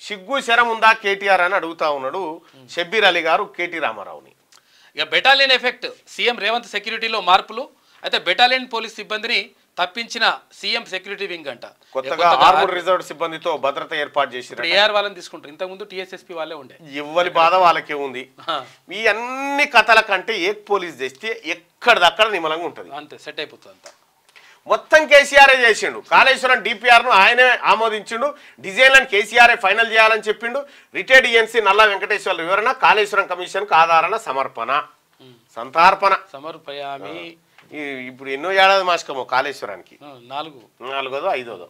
సిగ్గు శరం ఉందా కేటీఆర్ అని అడుగుతా ఉన్నాడు షబ్బీర్ అలీ గారు కేటీ రామారావుని ఇక బెటాలియన్ ఎఫెక్ట్ సీఎం రేవంత్ సెక్యూరిటీలో మార్పులు అయితే బెటాలియన్ పోలీస్ సిబ్బందిని తప్పించిన సీఎం సెక్యూరిటీ వింగ్ అంట కొత్తగా ఆర్మూర్ రిజర్వ్ సిబ్బందితో భద్రత ఏర్పాటు చేసి ఏఆర్ వాళ్ళని తీసుకుంటారు ఇంతకు ముందు టీఎస్ఎస్పీ వాళ్ళే ఉండే ఇవ్వని బాధ వాళ్ళకే ఉంది ఈ అన్ని కథల కంటే ఏ పోలీస్ తెస్తే అక్కడ నిమలంగా ఉంటుంది అంతే సెట్ అయిపోతుంది అంతా మొత్తం కేసీఆర్ చేసిండు కాళేశ్వరం ను ఆయనే ఆమోదించిండు డిజైన్లను కేసీఆర్ ఫైనల్ చేయాలని చెప్పిండు రిటైర్డ్ ఏఎన్సీ e నల్లా వెంకటేశ్వర వివరణ కాళేశ్వరం కమిషన్ ఆధారణ సమర్పణ సంతార్పణ సమర్పయామి ఇప్పుడు ఎన్నో ఏడాది మాసకమో కాళేశ్వరానికి నాలుగోదో ఐదోదో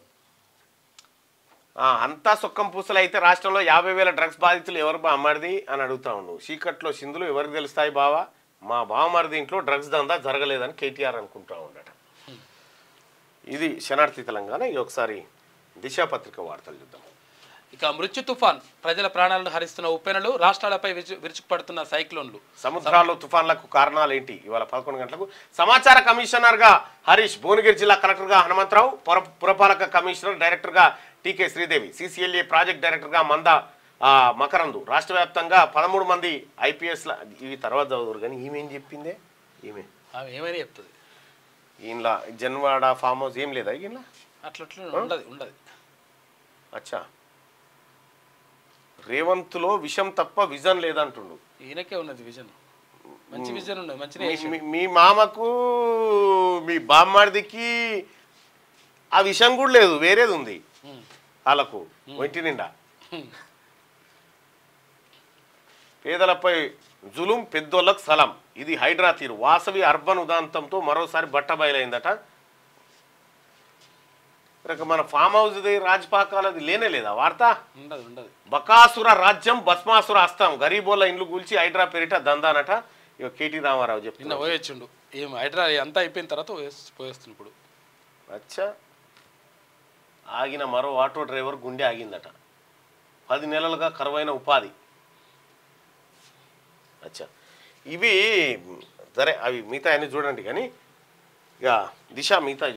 అంతా సుఖం పూసలు అయితే రాష్ట్రంలో యాభై వేల డ్రగ్స్ బాధితులు ఎవరు అమ్మడిది అని అడుగుతా ఉండు చీకట్లో సింధులు ఎవరికి తెలుస్తాయి బావా మా బావమరిది ఇంట్లో డ్రగ్స్ దందా జరగలేదని కేటీఆర్ అనుకుంటా ఉండట ఇది శనార్థి తెలంగాణ ఇది ఒకసారి దిశాపత్రిక వార్తలు చూద్దాం ఇక మృత్యు తుఫాన్ ప్రజల ప్రాణాలను హరిస్తున్న ఉపేనలు రాష్ట్రాలపై విరుచుకుపడుతున్న సైక్లోన్లు సముద్రాల్లో తుఫాన్లకు కారణాలు ఏంటి ఇవాళ పదకొండు గంటలకు సమాచార కమిషనర్ గా హరీష్ భువనగిరి జిల్లా కలెక్టర్ గా హనుమంతరావు పురపాలక కమిషనర్ డైరెక్టర్ గా TK Sridevi CCLA project director గా మంద మకరందు రాష్ట్ర వ్యాప్తంగా పదమూడు మంది ఐపీఎస్ ఇవి తర్వాత చదువురు కానీ ఈమె చెప్పిందే ఈమె ఏమైనా చెప్తుంది ఈయనలా జన్వాడ ఫామ్ హౌస్ ఏం లేదా ఈయన అట్లా అచ్చా రేవంత్లో విషం తప్ప విజన్ లేదంటుండు ఈయనకే ఉన్నది విజన్ మంచి విజన్ మంచి మీ మామకు మీ బామ్మడిదికి ఆ విషం కూడా లేదు వేరేది ఉంది వాళ్ళకు ఒంటి నిండా పేదలపై జులుం పెద్దోళ్ళకు సలం ఇది హైడ్రా తీరు వాసవి అర్బన్ ఉదాంతంతో మరోసారి బట్టబయలైందట మన ఫామ్ రాజపాకాలు అది లేనే లేదా వార్త బకాసుర రాజ్యం భస్మాసుర అస్తాం గరీబోళ్ళ ఇండ్లు కూల్చి హైడ్రా పేరిట దందానట ఇక కేటీ రామారావు చెప్పి నిన్న పోయొచ్చుండు ఏం హైడ్రా అంతా అయిపోయిన తర్వాత పోయేస్తుంది ఇప్పుడు అచ్చా ఆగిన మరో ఆటో డ్రైవర్ గుండె ఆగిందట పది నెలలుగా కరువైన ఉపాధి అచ్చా ఇవి సరే అవి మిగతా అన్ని చూడండి కానీ ఇక దిశ మిగతా